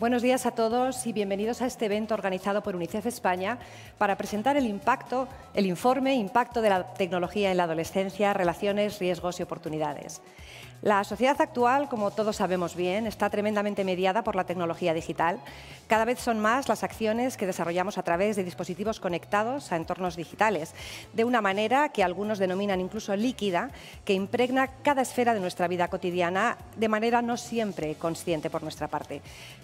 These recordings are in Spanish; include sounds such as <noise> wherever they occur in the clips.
Buenos días a todos y bienvenidos a este evento organizado por UNICEF España para presentar el impacto, el informe Impacto de la tecnología en la adolescencia, relaciones, riesgos y oportunidades. La sociedad actual, como todos sabemos bien, está tremendamente mediada por la tecnología digital. Cada vez son más las acciones que desarrollamos a través de dispositivos conectados a entornos digitales, de una manera que algunos denominan incluso líquida, que impregna cada esfera de nuestra vida cotidiana de manera no siempre consciente por nuestra parte.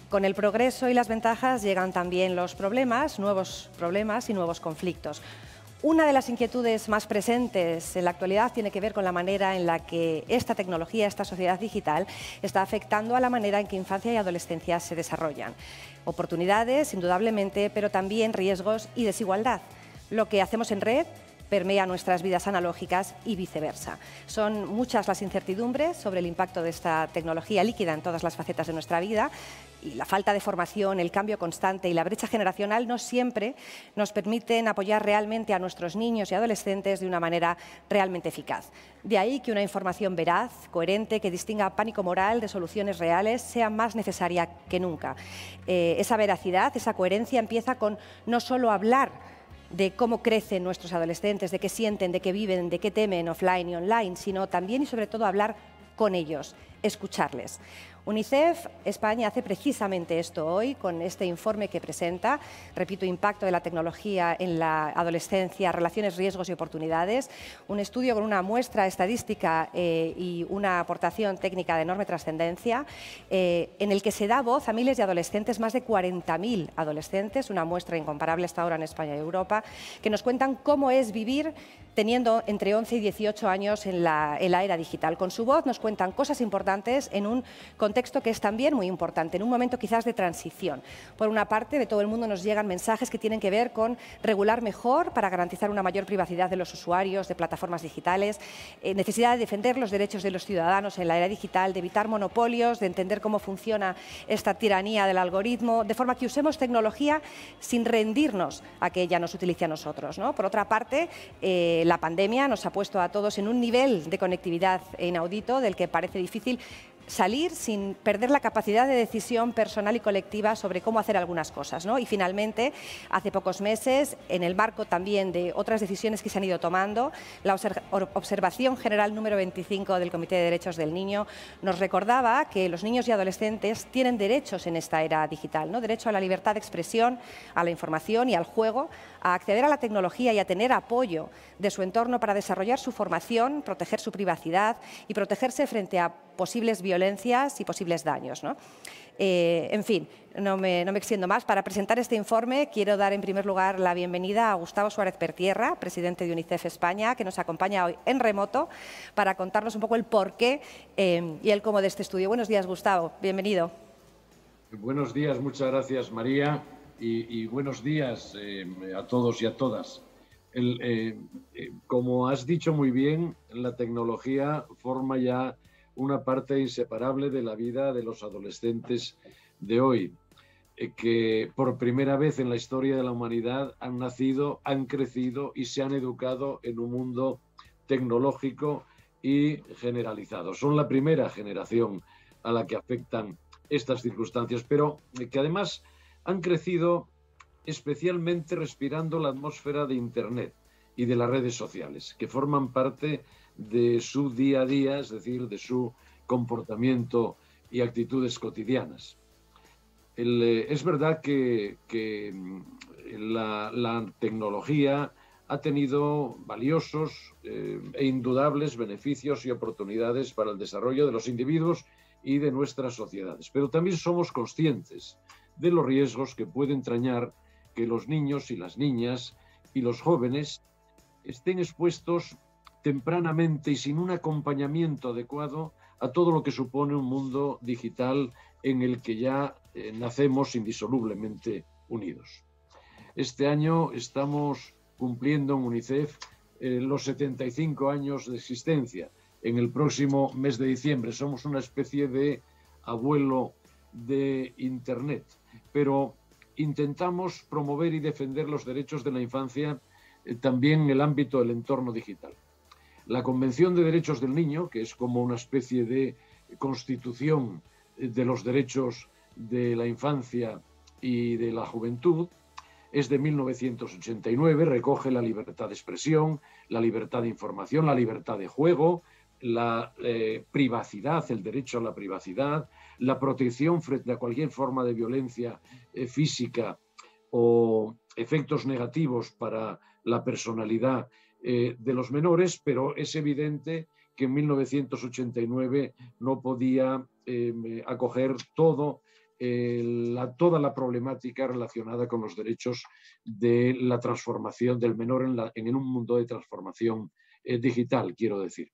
Con el progreso y las ventajas llegan también los problemas, nuevos problemas y nuevos conflictos. Una de las inquietudes más presentes en la actualidad tiene que ver con la manera en la que esta tecnología, esta sociedad digital, está afectando a la manera en que infancia y adolescencia se desarrollan. Oportunidades, indudablemente, pero también riesgos y desigualdad. Lo que hacemos en red permea nuestras vidas analógicas y viceversa. Son muchas las incertidumbres sobre el impacto de esta tecnología líquida en todas las facetas de nuestra vida, la falta de formación, el cambio constante y la brecha generacional no siempre nos permiten apoyar realmente a nuestros niños y adolescentes de una manera realmente eficaz. De ahí que una información veraz, coherente, que distinga pánico moral de soluciones reales sea más necesaria que nunca. Eh, esa veracidad, esa coherencia empieza con no solo hablar, de cómo crecen nuestros adolescentes, de qué sienten, de qué viven, de qué temen offline y online, sino también y sobre todo hablar con ellos, escucharles. UNICEF España hace precisamente esto hoy con este informe que presenta, repito, impacto de la tecnología en la adolescencia, relaciones, riesgos y oportunidades, un estudio con una muestra estadística eh, y una aportación técnica de enorme trascendencia, eh, en el que se da voz a miles de adolescentes, más de 40.000 adolescentes, una muestra incomparable hasta ahora en España y Europa, que nos cuentan cómo es vivir teniendo entre 11 y 18 años en la, era digital. Con su voz nos cuentan cosas importantes en un contexto que es también muy importante, en un momento quizás de transición. Por una parte, de todo el mundo nos llegan mensajes que tienen que ver con regular mejor para garantizar una mayor privacidad de los usuarios de plataformas digitales, eh, necesidad de defender los derechos de los ciudadanos en la era digital, de evitar monopolios, de entender cómo funciona esta tiranía del algoritmo, de forma que usemos tecnología sin rendirnos a que ella nos utilice a nosotros. Por otra parte, eh, la pandemia nos ha puesto a todos en un nivel de conectividad inaudito del que parece difícil salir sin perder la capacidad de decisión personal y colectiva sobre cómo hacer algunas cosas. Y finalmente, hace pocos meses, en el marco también de otras decisiones que se han ido tomando, la observación general número 25 del Comité de Derechos del Niño nos recordaba que los niños y adolescentes tienen derechos en esta era digital, ¿no? derecho a la libertad de expresión, a la información y al juego, a acceder a la tecnología y a tener apoyo de su entorno para desarrollar su formación, proteger su privacidad y protegerse frente a posibles violencias y posibles daños. ¿no? Eh, en fin, no me, extiendo más. Para presentar este informe quiero dar en primer lugar la bienvenida a Gustavo Suárez Pertierra, presidente de UNICEF España, que nos acompaña hoy en remoto para contarnos un poco el porqué eh, y el cómo de este estudio. Buenos días, Gustavo. Bienvenido. Buenos días, muchas gracias, María y, buenos días eh, a todos y a todas. Eh, eh, como has dicho muy bien, la tecnología forma ya una parte inseparable de la vida de los adolescentes de hoy, que por primera vez en la historia de la humanidad han nacido, han crecido y se han educado en un mundo tecnológico y generalizado. Son la primera generación a la que afectan estas circunstancias, pero que además han crecido especialmente respirando la atmósfera de Internet y de las redes sociales, que forman parte de su día a día, es decir, de su comportamiento y actitudes cotidianas. Eh, es verdad que, mm, la, tecnología ha tenido valiosos eh, e indudables beneficios y oportunidades para el desarrollo de los individuos y de nuestras sociedades, pero también somos conscientes de los riesgos que puede entrañar que los niños y las niñas y los jóvenes estén expuestos tempranamente y sin un acompañamiento adecuado a todo lo que supone un mundo digital en el que ya eh, nacemos indisolublemente unidos. Este año estamos cumpliendo en UNICEF eh, los 75 años de existencia. En el próximo mes de diciembre somos una especie de abuelo de Internet pero intentamos promover y defender los derechos de la infancia eh, también en el ámbito del entorno digital. La Convención de Derechos del Niño, que es como una especie de constitución eh, de los derechos de la infancia y de la juventud, es de 1989, recoge la libertad de expresión, la libertad de información, la libertad de juego, la eh, privacidad, el derecho a la privacidad, la protección frente a cualquier forma de violencia eh, física o efectos negativos para la personalidad eh, de los menores, pero es evidente que en 1989 no podía em, acoger todo la, toda la problemática relacionada con los derechos de la transformación del menor en, un mundo de transformación digital, quiero decir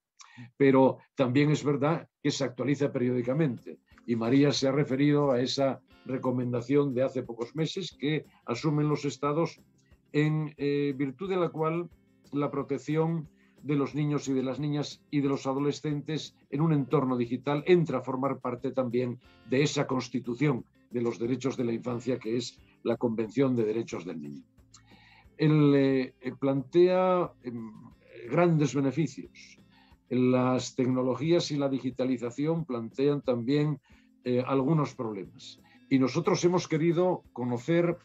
pero también es verdad que se actualiza periódicamente. Y María se ha referido a esa recomendación de hace pocos meses que asumen los estados en eh, virtud de la cual la protección de los niños y de las niñas y de los adolescentes en un entorno digital entra a formar parte también de esa constitución de los derechos de la infancia que es la Convención de Derechos del Niño. Él eh, plantea em, grandes beneficios las tecnologías y la digitalización plantean también eh, algunos problemas. Y nosotros hemos querido conocer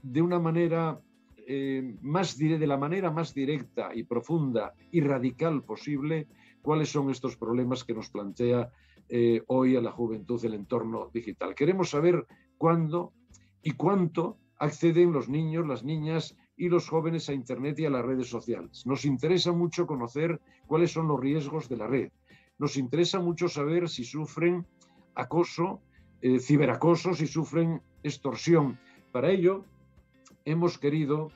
de una manera eh, más de la manera más directa y profunda y radical posible cuáles son estos problemas que nos plantea eh, hoy a la juventud el entorno digital. Queremos saber cuándo y cuánto acceden los niños, las niñas y los jóvenes a Internet y a las redes sociales. Nos interesa mucho conocer cuáles son los riesgos de la red. Nos interesa mucho saber si sufren acoso, eh, ciberacoso, si sufren extorsión. Para ello, hemos querido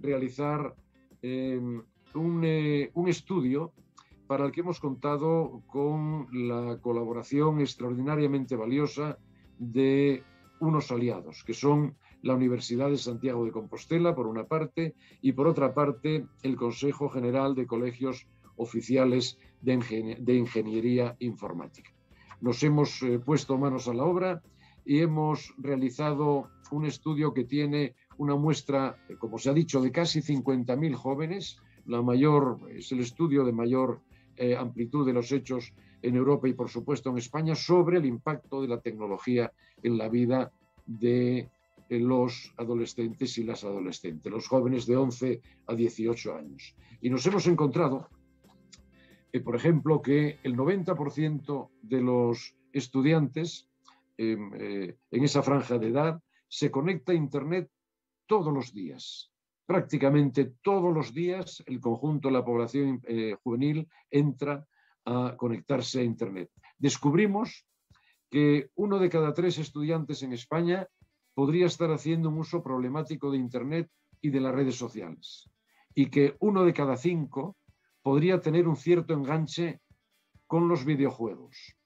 realizar em, un, eh, un estudio para el que hemos contado con la colaboración extraordinariamente valiosa de unos aliados, que son la Universidad de Santiago de Compostela, por una parte, y por otra parte, el Consejo General de Colegios Oficiales de, Ingeniería Informática. Nos hemos eh, puesto manos a la obra y hemos realizado un estudio que tiene una muestra, como se ha dicho, de casi 50.000 jóvenes. La mayor, es el estudio de mayor eh, amplitud de los hechos en Europa y, por supuesto, en España sobre el impacto de la tecnología en la vida de eh, los adolescentes y las adolescentes, los jóvenes de 11 a 18 años. Y nos hemos encontrado, eh, por ejemplo, que el 90% de los estudiantes eh, en esa franja de edad se conecta a Internet todos los días. Prácticamente todos los días el conjunto de la población juvenil entra a conectarse a Internet. Descubrimos que uno de cada tres estudiantes en España podría estar haciendo un uso problemático de Internet y de las redes sociales, y que uno de cada cinco podría tener un cierto enganche con los videojuegos.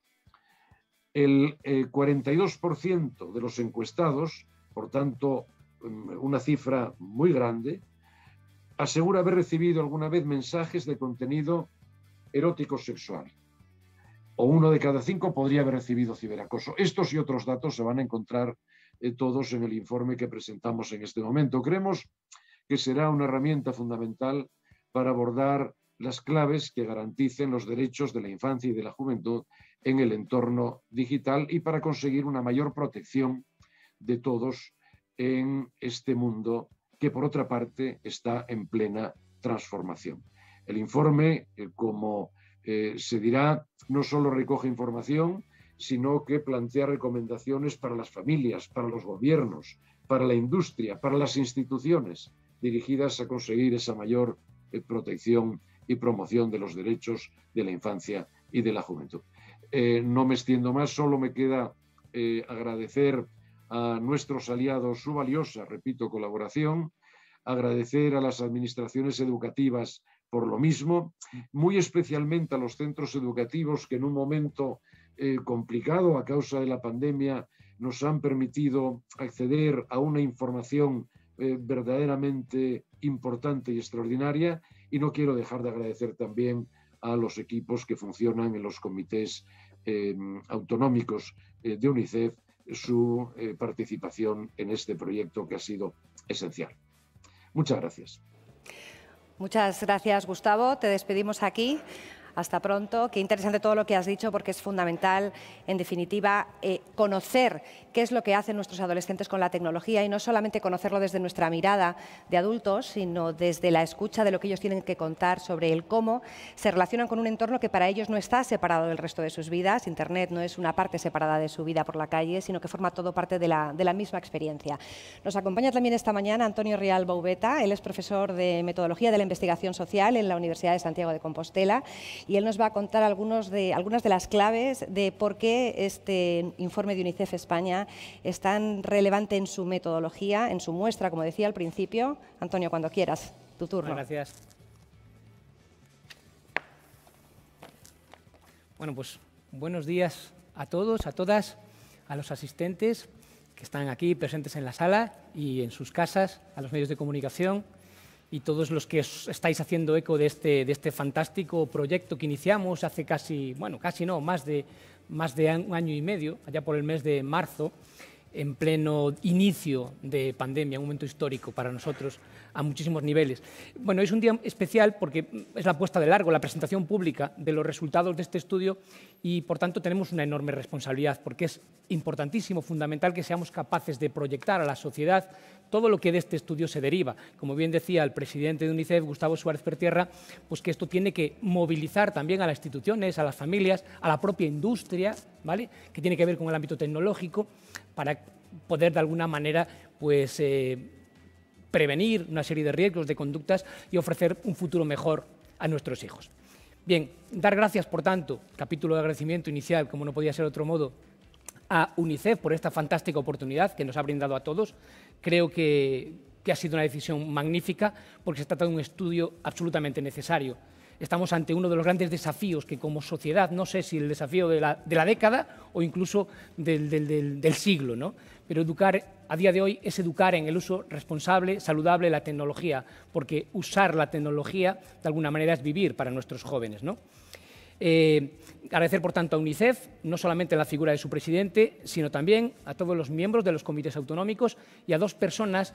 El 42% eh, de los encuestados, por tanto, mm, una cifra muy grande, asegura haber recibido alguna vez mensajes de contenido erótico sexual. O uno de cada cinco podría haber recibido ciberacoso. Estos y otros datos se van a encontrar eh, todos en el informe que presentamos en este momento. Creemos que será una herramienta fundamental para abordar las claves que garanticen los derechos de la infancia y de la juventud en el entorno digital y para conseguir una mayor protección de todos en este mundo que, por otra parte, está en plena transformación. El informe, eh, como eh, se dirá, no solo recoge información, sino que plantea recomendaciones para las familias, para los gobiernos, para la industria, para las instituciones, dirigidas a conseguir esa mayor eh, protección y promoción de los derechos de la infancia y de la juventud. Eh, no me extiendo más, solo me queda eh, agradecer a nuestros aliados su valiosa, repito, colaboración, agradecer a las administraciones educativas por lo mismo, muy especialmente a los centros educativos que en un momento eh, complicado a causa de la pandemia nos han permitido acceder a una información eh, verdaderamente importante y extraordinaria. Y no quiero dejar de agradecer también a los equipos que funcionan en los comités em, autonómicos eh, de UNICEF su participación en este proyecto que ha sido esencial. Muchas gracias. Muchas gracias, Gustavo. Te despedimos aquí. Hasta pronto. Qué interesante todo lo que has dicho porque es fundamental, en definitiva, eh, conocer qué es lo que hacen nuestros adolescentes con la tecnología y no solamente conocerlo desde nuestra mirada de adultos, sino desde la escucha de lo que ellos tienen que contar sobre el cómo se relacionan con un entorno que para ellos no está separado del resto de sus vidas. Internet no es una parte separada de su vida por la calle, sino que forma todo parte de la, misma experiencia. Nos acompaña también esta mañana Antonio Real Boubeta, él es profesor de Metodología de la Investigación Social en la Universidad de Santiago de Compostela y él nos va a contar algunas de las claves de por qué este informe de UNICEF España es tan relevante en su metodología, en su muestra, como decía al principio. Antonio, cuando quieras, tu turno. Gracias. Bueno, pues buenos días a todos, a todas, a los asistentes que están aquí presentes en la sala y en sus casas, a los medios de comunicación, y todos los que estáis haciendo eco de este, de este fantástico proyecto que iniciamos hace casi, bueno, casi no, más de, más de un año y medio, allá por el mes de marzo, en pleno inicio de pandemia, un momento histórico para nosotros a muchísimos niveles. Bueno, es un día especial porque es la puesta de largo, la presentación pública de los resultados de este estudio y, por tanto, tenemos una enorme responsabilidad porque es importantísimo, fundamental que seamos capaces de proyectar a la sociedad todo lo que de este estudio se deriva. Como bien decía el presidente de UNICEF, Gustavo Suárez Pertierra, pues que esto tiene que movilizar también a las instituciones, a las familias, a la propia industria, ¿vale? que tiene que ver con el ámbito tecnológico, para poder de alguna manera pues, eh, prevenir una serie de riesgos, de conductas y ofrecer un futuro mejor a nuestros hijos. Bien, dar gracias, por tanto, capítulo de agradecimiento inicial, como no podía ser de otro modo, a UNICEF por esta fantástica oportunidad que nos ha brindado a todos. Creo que, que ha sido una decisión magnífica porque se trata de un estudio absolutamente necesario estamos ante uno de los grandes desafíos que como sociedad, no sé si el desafío de la, de la década o incluso del, del, del, del siglo, ¿no? pero educar a día de hoy es educar en el uso responsable, saludable de la tecnología, porque usar la tecnología de alguna manera es vivir para nuestros jóvenes. Eh, agradecer, por tanto, a UNICEF, no solamente la figura de su presidente, sino también a todos los miembros de los comités autonómicos y a dos personas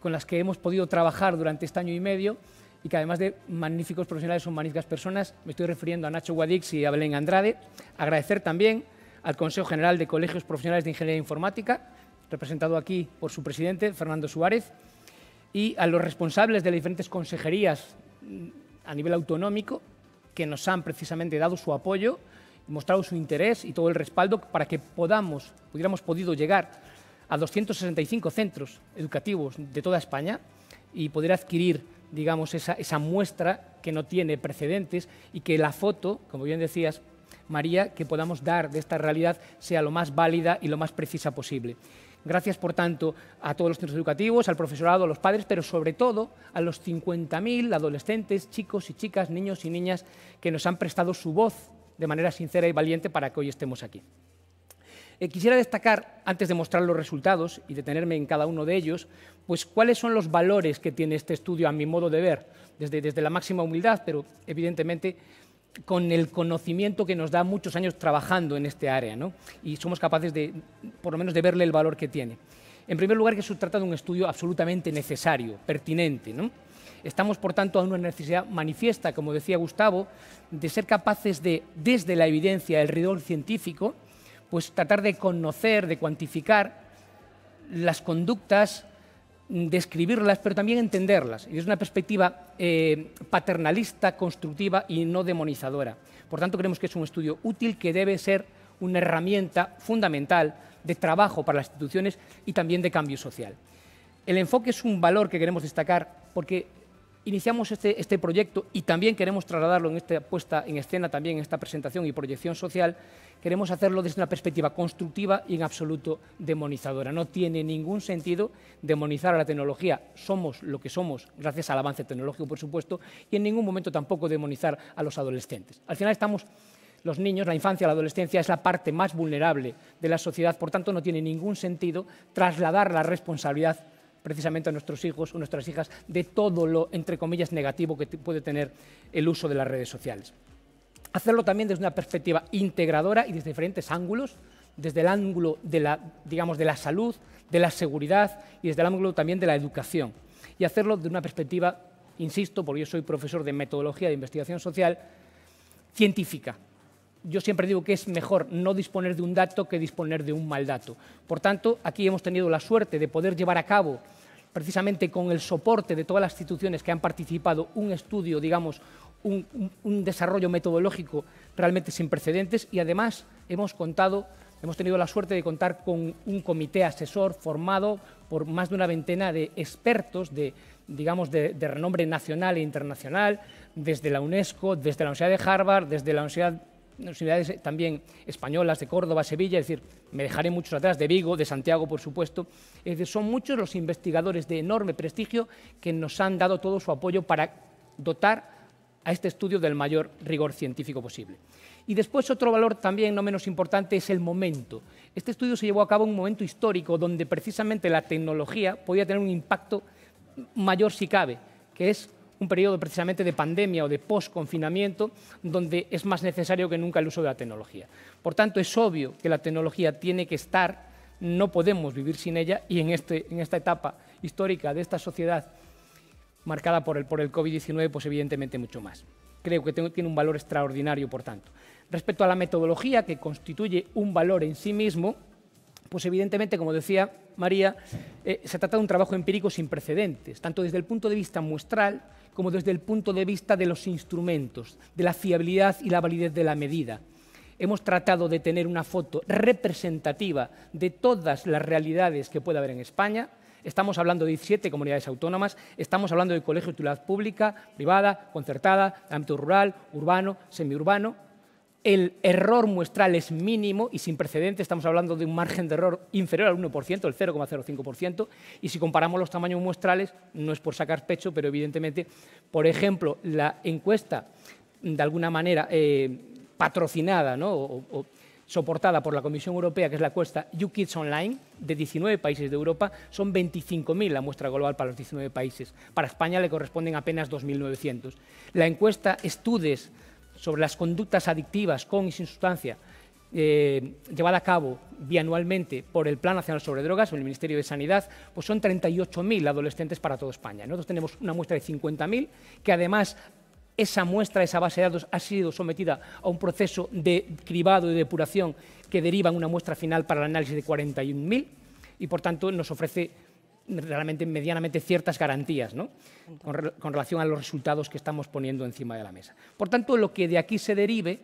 con las que hemos podido trabajar durante este año y medio y que además de magníficos profesionales son magníficas personas. Me estoy refiriendo a Nacho Guadix y a Belén Andrade. Agradecer también al Consejo General de Colegios Profesionales de Ingeniería Informática, representado aquí por su presidente, Fernando Suárez, y a los responsables de las diferentes consejerías mm, a nivel autonómico que nos han precisamente dado su apoyo, mostrado su interés y todo el respaldo para que podamos, hubiéramos podido llegar a 265 centros educativos de toda España y poder adquirir digamos, esa, esa muestra que no tiene precedentes y que la foto, como bien decías, María, que podamos dar de esta realidad sea lo más válida y lo más precisa posible. Gracias, por tanto, a todos los centros educativos, al profesorado, a los padres, pero sobre todo a los 50.000 adolescentes, chicos y chicas, niños y niñas que nos han prestado su voz de manera sincera y valiente para que hoy estemos aquí. Eh, quisiera destacar, antes de mostrar los resultados y detenerme en cada uno de ellos, pues cuáles son los valores que tiene este estudio a mi modo de ver, desde, desde la máxima humildad, pero evidentemente con el conocimiento que nos da muchos años trabajando en este área, y somos capaces de, por lo menos, de verle el valor que tiene. En primer lugar, que se trata de un estudio absolutamente necesario, pertinente. Estamos, por tanto, a una necesidad manifiesta, como decía Gustavo, de ser capaces de, desde la evidencia, el rigor científico, pues tratar de conocer, de cuantificar las conductas, describirlas, pero también entenderlas. Y es una perspectiva eh, paternalista, constructiva y no demonizadora. Por tanto, creemos que es un estudio útil que debe ser una herramienta fundamental de trabajo para las instituciones y también de cambio social. El enfoque es un valor que queremos destacar porque Iniciamos este, este, proyecto y también queremos trasladarlo en esta puesta en escena, también en esta presentación y proyección social, queremos hacerlo desde una perspectiva constructiva y en absoluto demonizadora. No tiene ningún sentido demonizar a la tecnología. Somos lo que somos gracias al avance tecnológico, por supuesto, y en ningún momento tampoco demonizar a los adolescentes. Al final estamos los niños, la infancia, la adolescencia es la parte más vulnerable de la sociedad, por tanto no tiene ningún sentido trasladar la responsabilidad precisamente a nuestros hijos o nuestras hijas de todo lo, entre comillas, negativo que puede tener el uso de las redes sociales. Hacerlo también desde una perspectiva integradora y desde diferentes ángulos, desde el ángulo de la, digamos, de la salud, de la seguridad y desde el ángulo también de la educación. Y hacerlo desde una perspectiva, insisto, porque yo soy profesor de metodología de investigación social, científica, yo siempre digo que es mejor no disponer de un dato que disponer de un mal dato. Por tanto, aquí hemos tenido la suerte de poder llevar a cabo precisamente con el soporte de todas las instituciones que han participado, un estudio, digamos, un, desarrollo metodológico realmente sin precedentes y además hemos contado, hemos tenido la suerte de contar con un comité asesor formado por más de una veintena de expertos de, digamos, de, de renombre nacional e internacional, desde la UNESCO, desde la Universidad de Harvard, desde la Universidad universidades eh, también españolas de Córdoba, Sevilla, es decir, me dejaré muchos atrás, de Vigo, de Santiago, por supuesto. son muchos los investigadores de enorme prestigio que nos han dado todo su apoyo para dotar a este estudio del mayor rigor científico posible. Y después otro valor también no menos importante es el momento. Este estudio se llevó a cabo en un momento histórico donde precisamente la tecnología podía tener un impacto mayor si cabe, que es un periodo precisamente de pandemia o de post-confinamiento donde es más necesario que nunca el uso de la tecnología. Por tanto, es obvio que la tecnología tiene que estar, no podemos vivir sin ella y en, este, en esta etapa histórica de esta sociedad marcada por el, por el COVID-19, pues evidentemente mucho más. Creo que tiene un valor extraordinario, por tanto. Respecto a la metodología, que constituye un valor en sí mismo, pues evidentemente, como decía María, eh, se trata de un trabajo empírico sin precedentes, tanto desde el punto de vista muestral como desde el punto de vista de los instrumentos, de la fiabilidad y la validez de la medida. Hemos tratado de tener una foto representativa de todas las realidades que puede haber en España, estamos hablando de 17 comunidades autónomas, estamos hablando de colegios de utilidad pública, privada, concertada, ámbito rural, urbano, semiurbano, el error muestral es mínimo y sin precedente, estamos hablando de un margen de error inferior al 1%, el 0,05%, y si comparamos los tamaños muestrales, no es por sacar pecho, pero evidentemente, por ejemplo, la encuesta, de alguna manera, eh, patrocinada ¿no? o, soportada por la Comisión Europea, que es la encuesta You Online, de 19 países de Europa, son 25.000 la muestra global para los 19 países. Para España le corresponden apenas 2.900. La encuesta Estudes sobre las conductas adictivas con y sin sustancia eh, llevada a cabo bianualmente por el Plan Nacional sobre Drogas o el Ministerio de Sanidad, pues son 38.000 adolescentes para toda España. Nosotros tenemos una muestra de 50.000 que además esa muestra, esa base de datos ha sido sometida a un proceso de cribado y depuración que deriva en una muestra final para el análisis de 41.000 y por tanto nos ofrece realmente medianamente ciertas garantías con, con, relación a los resultados que estamos poniendo encima de la mesa. Por tanto, lo que de aquí se derive,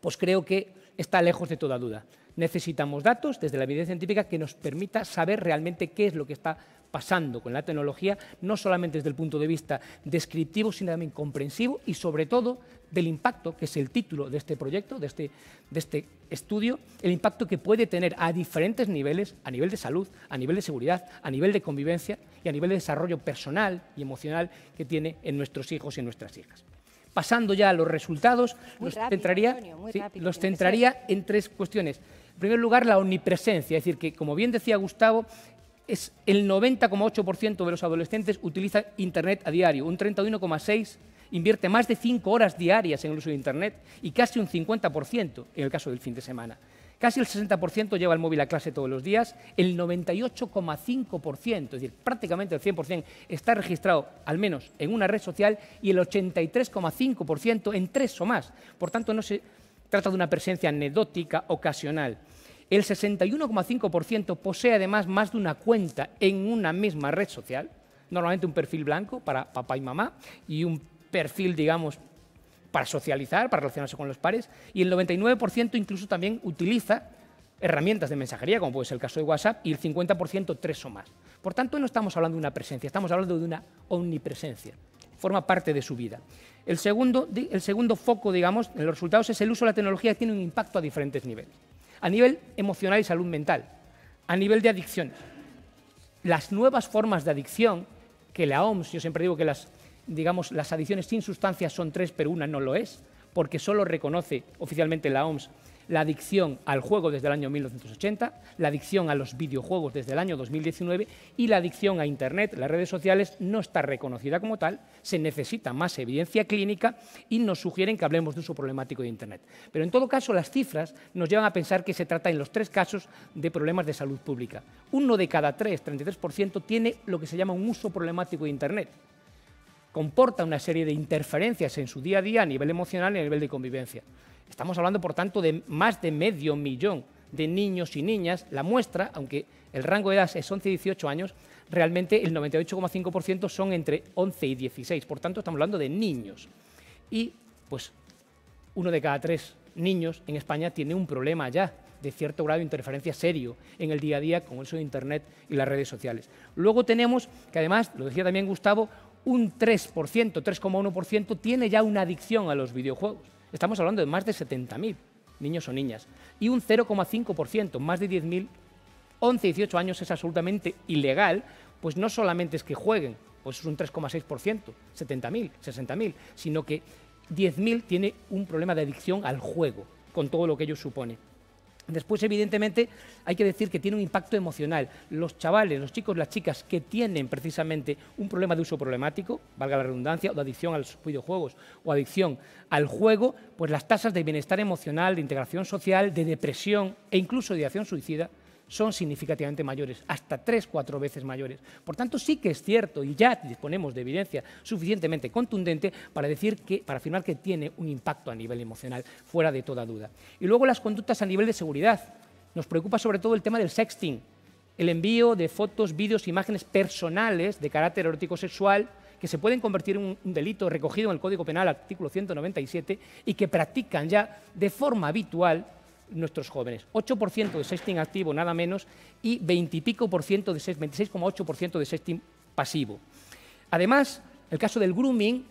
pues creo que está lejos de toda duda. Necesitamos datos desde la evidencia científica que nos permita saber realmente qué es lo que está pasando con la tecnología, no solamente desde el punto de vista descriptivo, sino también comprensivo y sobre todo del impacto, que es el título de este proyecto, de este, de este estudio, el impacto que puede tener a diferentes niveles, a nivel de salud, a nivel de seguridad, a nivel de convivencia y a nivel de desarrollo personal y emocional que tiene en nuestros hijos y en nuestras hijas. Pasando ya a los resultados, los, centraría, los centraría en tres cuestiones. En primer lugar, la omnipresencia, es decir, que como bien decía Gustavo, es el 90,8% de los adolescentes utiliza Internet a diario, un 31,6% invierte más de 5 horas diarias en el uso de Internet y casi un 50% en el caso del fin de semana. Casi el 60% lleva el móvil a clase todos los días, el 98,5%, es decir, prácticamente el 100% está registrado al menos en una red social y el 83,5% en tres o más. Por tanto, no se trata de una presencia anecdótica, ocasional el 61,5% posee además más de una cuenta en una misma red social, normalmente un perfil blanco para papá y mamá y un perfil, digamos, para socializar, para relacionarse con los pares, y el 99% incluso también utiliza herramientas de mensajería, como puede ser el caso de WhatsApp, y el 50% tres o más. Por tanto, no estamos hablando de una presencia, estamos hablando de una omnipresencia. Forma parte de su vida. El segundo, el segundo foco, digamos, en los resultados es el uso de la tecnología que tiene un impacto a diferentes niveles a nivel emocional y salud mental, a nivel de adicciones. Las nuevas formas de adicción, que la OMS, yo siempre digo que las, digamos, las adicciones sin sustancias son tres, pero una no lo es, porque solo reconoce oficialmente la OMS la adicción al juego desde el año 1980, la adicción a los videojuegos desde el año 2019 y la adicción a Internet, las redes sociales, no está reconocida como tal, se necesita más evidencia clínica y nos sugieren que hablemos de uso problemático de Internet. Pero en todo caso, las cifras nos llevan a pensar que se trata en los tres casos de problemas de salud pública. Uno de cada tres, 33%, tiene lo que se llama un uso problemático de Internet comporta una serie de interferencias en su día a día a nivel emocional y a nivel de convivencia. Estamos hablando, por tanto, de más de medio millón de niños y niñas. La muestra, aunque el rango de edad es 11 y 18 años, realmente el 98,5% son entre 11 y 16. Por tanto, estamos hablando de niños. Y, pues, uno de cada tres niños en España tiene un problema ya de cierto grado de interferencia serio en el día a día con el uso de Internet y las redes sociales. Luego tenemos, que además, lo decía también Gustavo, un 3%, 3,1% tiene ya una adicción a los videojuegos. Estamos hablando de más de 70.000 niños o niñas. Y un 0,5%, más de 10.000, 11 18 años es absolutamente ilegal, pues no solamente es que jueguen, pues es un 3,6%, 70.000, 60.000, sino que 10.000 tiene un problema de adicción al juego, con todo lo que ello supone. Después, evidentemente, hay que decir que tiene un impacto emocional. Los chavales, los chicos, las chicas que tienen precisamente un problema de uso problemático, valga la redundancia, o de adicción a los videojuegos o adicción al juego, pues las tasas de bienestar emocional, de integración social, de depresión e incluso de acción suicida son significativamente mayores, hasta tres, cuatro veces mayores. Por tanto, sí que es cierto y ya disponemos de evidencia suficientemente contundente para, decir que, para afirmar que tiene un impacto a nivel emocional, fuera de toda duda. Y luego las conductas a nivel de seguridad. Nos preocupa sobre todo el tema del sexting, el envío de fotos, vídeos, imágenes personales de carácter erótico sexual que se pueden convertir en un delito recogido en el Código Penal, artículo 197, y que practican ya de forma habitual nuestros jóvenes. 8% de sexting activo, nada menos, y 20 por ciento de 26,8% de sexting pasivo. Además, el caso del grooming,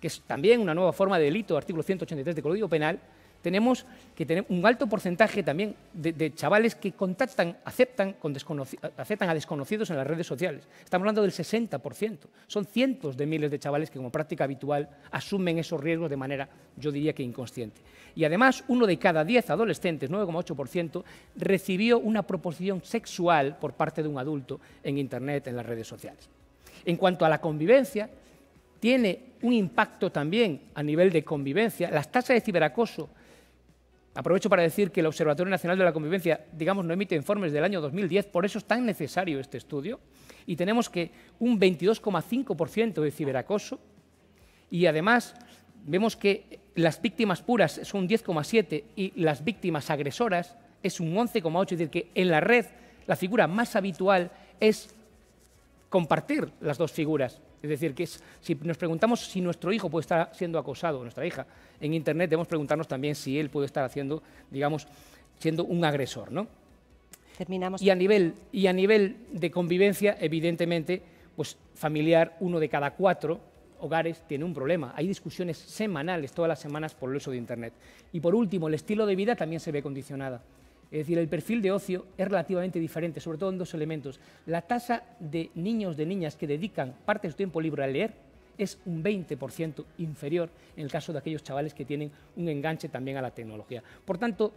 que es también una nueva forma de delito, artículo 183 del Código Penal, tenemos que tener un alto porcentaje también de, chavales que contactan, aceptan, con aceptan a desconocidos en las redes sociales. Estamos hablando del 60%. Son cientos de miles de chavales que como práctica habitual asumen esos riesgos de manera, yo diría que inconsciente. Y además, uno de cada 10 adolescentes, 9,8%, recibió una proposición sexual por parte de un adulto en Internet, en las redes sociales. En cuanto a la convivencia, tiene un impacto también a nivel de convivencia. Las tasas de ciberacoso Aprovecho para decir que el Observatorio Nacional de la Convivencia, digamos, no emite informes del año 2010, por eso es tan necesario este estudio, y tenemos que un 22,5% de ciberacoso, y además vemos que las víctimas puras son un 10,7% y las víctimas agresoras es un 11,8%, es decir, que en la red la figura más habitual es compartir las dos figuras. Es decir, que si nos preguntamos si nuestro hijo puede estar siendo acosado, nuestra hija, en Internet, debemos preguntarnos también si él puede estar haciendo, digamos, siendo un agresor, ¿no? Y a nivel, y a nivel de convivencia, evidentemente, pues familiar, uno de cada cuatro hogares tiene un problema. Hay discusiones semanales, todas las semanas, por el uso de Internet. Y por último, el estilo de vida también se ve condicionada. Es decir, el perfil de ocio es relativamente diferente, sobre todo en dos elementos. La tasa de niños, de niñas que dedican parte de su tiempo libre a leer es un 20% inferior en el caso de aquellos chavales que tienen un enganche también a la tecnología. Por tanto,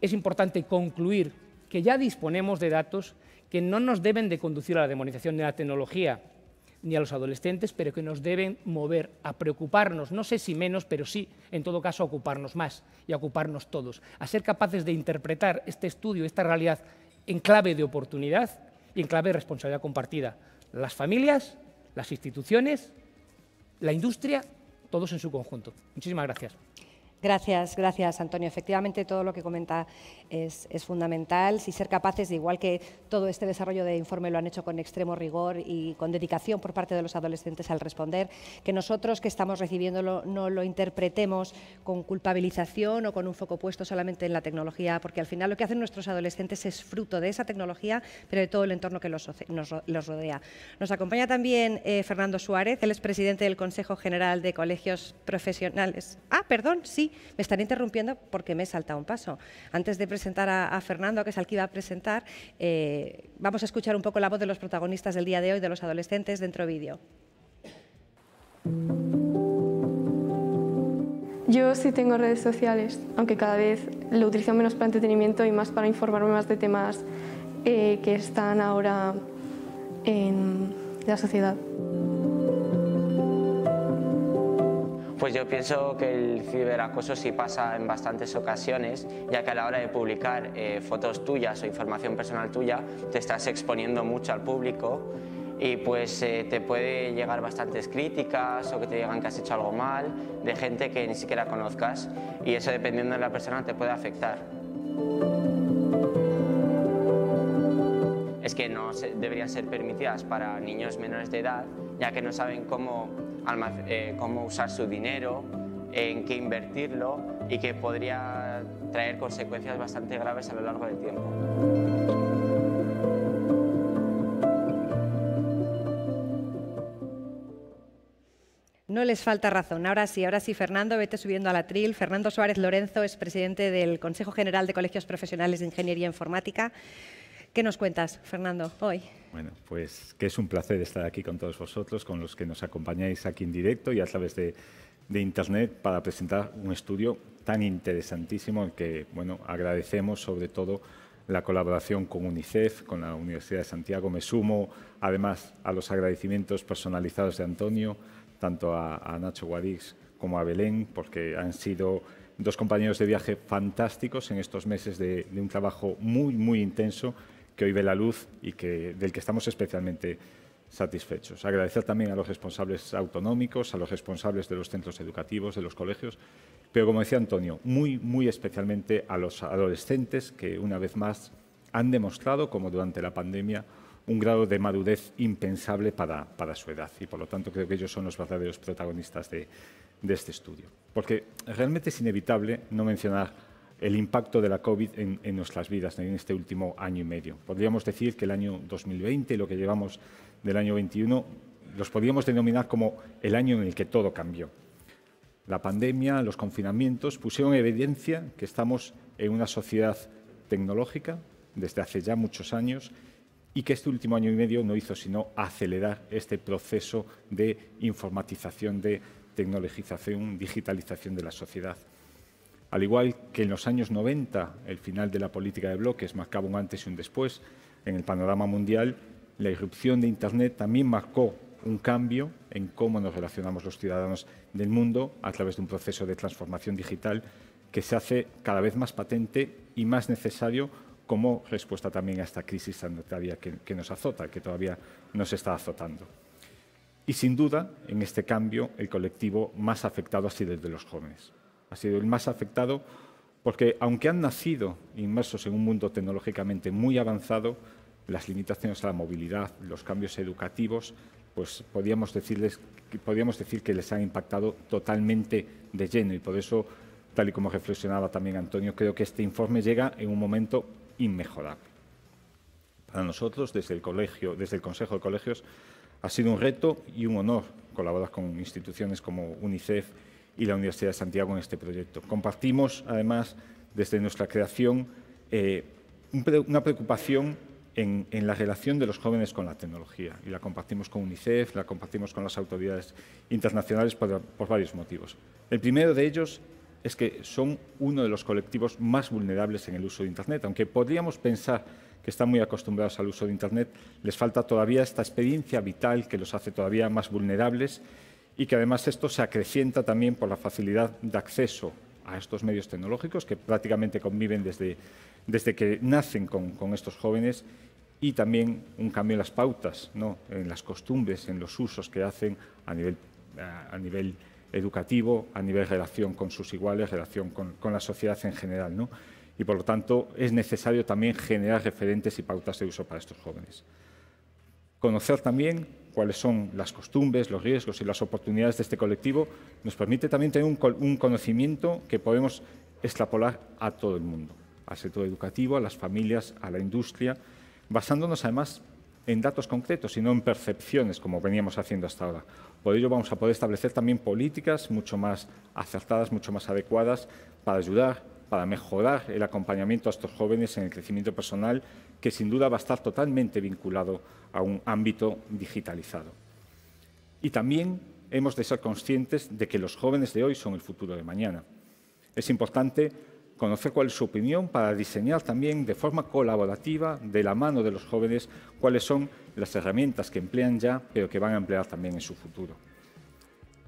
es importante concluir que ya disponemos de datos que no nos deben de conducir a la demonización de la tecnología, ni a los adolescentes, pero que nos deben mover a preocuparnos, no sé si menos, pero sí, en todo caso, a ocuparnos más y a ocuparnos todos, a ser capaces de interpretar este estudio, esta realidad, en clave de oportunidad y en clave de responsabilidad compartida. Las familias, las instituciones, la industria, todos en su conjunto. Muchísimas gracias. Gracias, gracias Antonio. Efectivamente, todo lo que comenta es, fundamental. Si ser capaces, de igual que todo este desarrollo de informe lo han hecho con extremo rigor y con dedicación por parte de los adolescentes al responder, que nosotros que estamos recibiéndolo no lo interpretemos con culpabilización o con un foco puesto solamente en la tecnología, porque al final lo que hacen nuestros adolescentes es fruto de esa tecnología, pero de todo el entorno que los, rodea. Nos acompaña también eh, Fernando Suárez, él es presidente del Consejo General de Colegios Profesionales. Ah, perdón, sí me estaré interrumpiendo porque me he saltado un paso. Antes de presentar a, Fernando, que es al que iba a presentar, eh, vamos a escuchar un poco la voz de los protagonistas del día de hoy, de los adolescentes, dentro vídeo. Yo sí tengo redes sociales, aunque cada vez lo utilizo menos para entretenimiento y más para informarme más de temas eh, que están ahora en la sociedad. Pues yo pienso que el ciberacoso sí pasa en bastantes ocasiones, ya que a la hora de publicar eh, fotos tuyas o información personal tuya, te estás exponiendo mucho al público y pues eh, te puede llegar bastantes críticas o que te digan que has hecho algo mal, de gente que ni siquiera conozcas y eso dependiendo de la persona te puede afectar. Es que no deberían ser permitidas para niños menores de edad, ya que no saben cómo eh, cómo usar su dinero, en qué invertirlo y que podría traer consecuencias bastante graves a lo largo del tiempo. No les falta razón. Ahora sí, ahora sí, Fernando, vete subiendo a atril. Fernando Suárez Lorenzo es presidente del Consejo General de Colegios Profesionales de Ingeniería Informática. ¿Qué nos cuentas, Fernando, hoy? Bueno, pues que es un placer estar aquí con todos vosotros, con los que nos acompañáis aquí en directo y a través de, Internet para presentar un estudio tan interesantísimo en que, bueno, agradecemos sobre todo la colaboración con UNICEF, con la Universidad de Santiago. Me sumo además a los agradecimientos personalizados de Antonio, tanto a, Nacho Guadix como a Belén, porque han sido dos compañeros de viaje fantásticos en estos meses de un trabajo muy, muy intenso que hoy ve la luz y que, del que estamos especialmente satisfechos. Agradecer también a los responsables autonómicos, a los responsables de los centros educativos, de los colegios, pero como decía Antonio, muy, muy especialmente a los adolescentes que una vez más han demostrado, como durante la pandemia, un grado de madurez impensable para, su edad y por lo tanto creo que ellos son los verdaderos protagonistas de este estudio. Porque realmente es inevitable no mencionar el impacto de la COVID en, nuestras vidas en este último año y medio. Podríamos decir que el año 2020, y lo que llevamos del año 21, los podríamos denominar como el año en el que todo cambió. La pandemia, los confinamientos pusieron en evidencia que estamos en una sociedad tecnológica desde hace ya muchos años y que este último año y medio no hizo sino acelerar este proceso de informatización, de tecnologización, digitalización de la sociedad. Al igual que en los años 90, el final de la política de bloques marcaba un antes y un después, en el panorama mundial, la irrupción de Internet también marcó un cambio en cómo nos relacionamos los ciudadanos del mundo a través de un proceso de transformación digital que se hace cada vez más patente y más necesario como respuesta también a esta crisis sanitaria que, nos azota, que todavía nos está azotando. Y sin duda, en este cambio, el colectivo más afectado ha sido el de los jóvenes ha sido el más afectado porque aunque han nacido inmersos en un mundo tecnológicamente muy avanzado, las limitaciones a la movilidad, los cambios educativos, pues podríamos, decirles, podríamos decir que les han impactado totalmente de lleno y por eso, tal y como reflexionaba también Antonio, creo que este informe llega en un momento inmejorable. Para nosotros, desde el, colegio, desde el Consejo de Colegios, ha sido un reto y un honor colaborar con instituciones como UNICEF y la Universidad de Santiago en este proyecto. Compartimos, además, desde nuestra creación, eh, una preocupación en, la relación de los jóvenes con la tecnología. Y la compartimos con UNICEF, la compartimos con las autoridades internacionales por, varios motivos. El primero de ellos es que son uno de los colectivos más vulnerables en el uso de Internet. Aunque podríamos pensar que están muy acostumbrados al uso de Internet, les falta todavía esta experiencia vital que los hace todavía más vulnerables y que además esto se acrecienta también por la facilidad de acceso a estos medios tecnológicos que prácticamente conviven desde, desde que nacen con, estos jóvenes y también un cambio en las pautas, en las costumbres, en los usos que hacen a nivel, a nivel educativo, a nivel relación con sus iguales, relación con, la sociedad en general. ¿no? Y por lo tanto es necesario también generar referentes y pautas de uso para estos jóvenes. Conocer también cuáles son las costumbres, los riesgos y las oportunidades de este colectivo, nos permite también tener un, conocimiento que podemos extrapolar a todo el mundo, al sector educativo, a las familias, a la industria, basándonos además en datos concretos y no en percepciones como veníamos haciendo hasta ahora. Por ello vamos a poder establecer también políticas mucho más acertadas, mucho más adecuadas para ayudar, para mejorar el acompañamiento a estos jóvenes en el crecimiento personal que sin duda va a estar totalmente vinculado a un ámbito digitalizado. Y también hemos de ser conscientes de que los jóvenes de hoy son el futuro de mañana. Es importante conocer cuál es su opinión para diseñar también de forma colaborativa, de la mano de los jóvenes, cuáles son las herramientas que emplean ya, pero que van a emplear también en su futuro.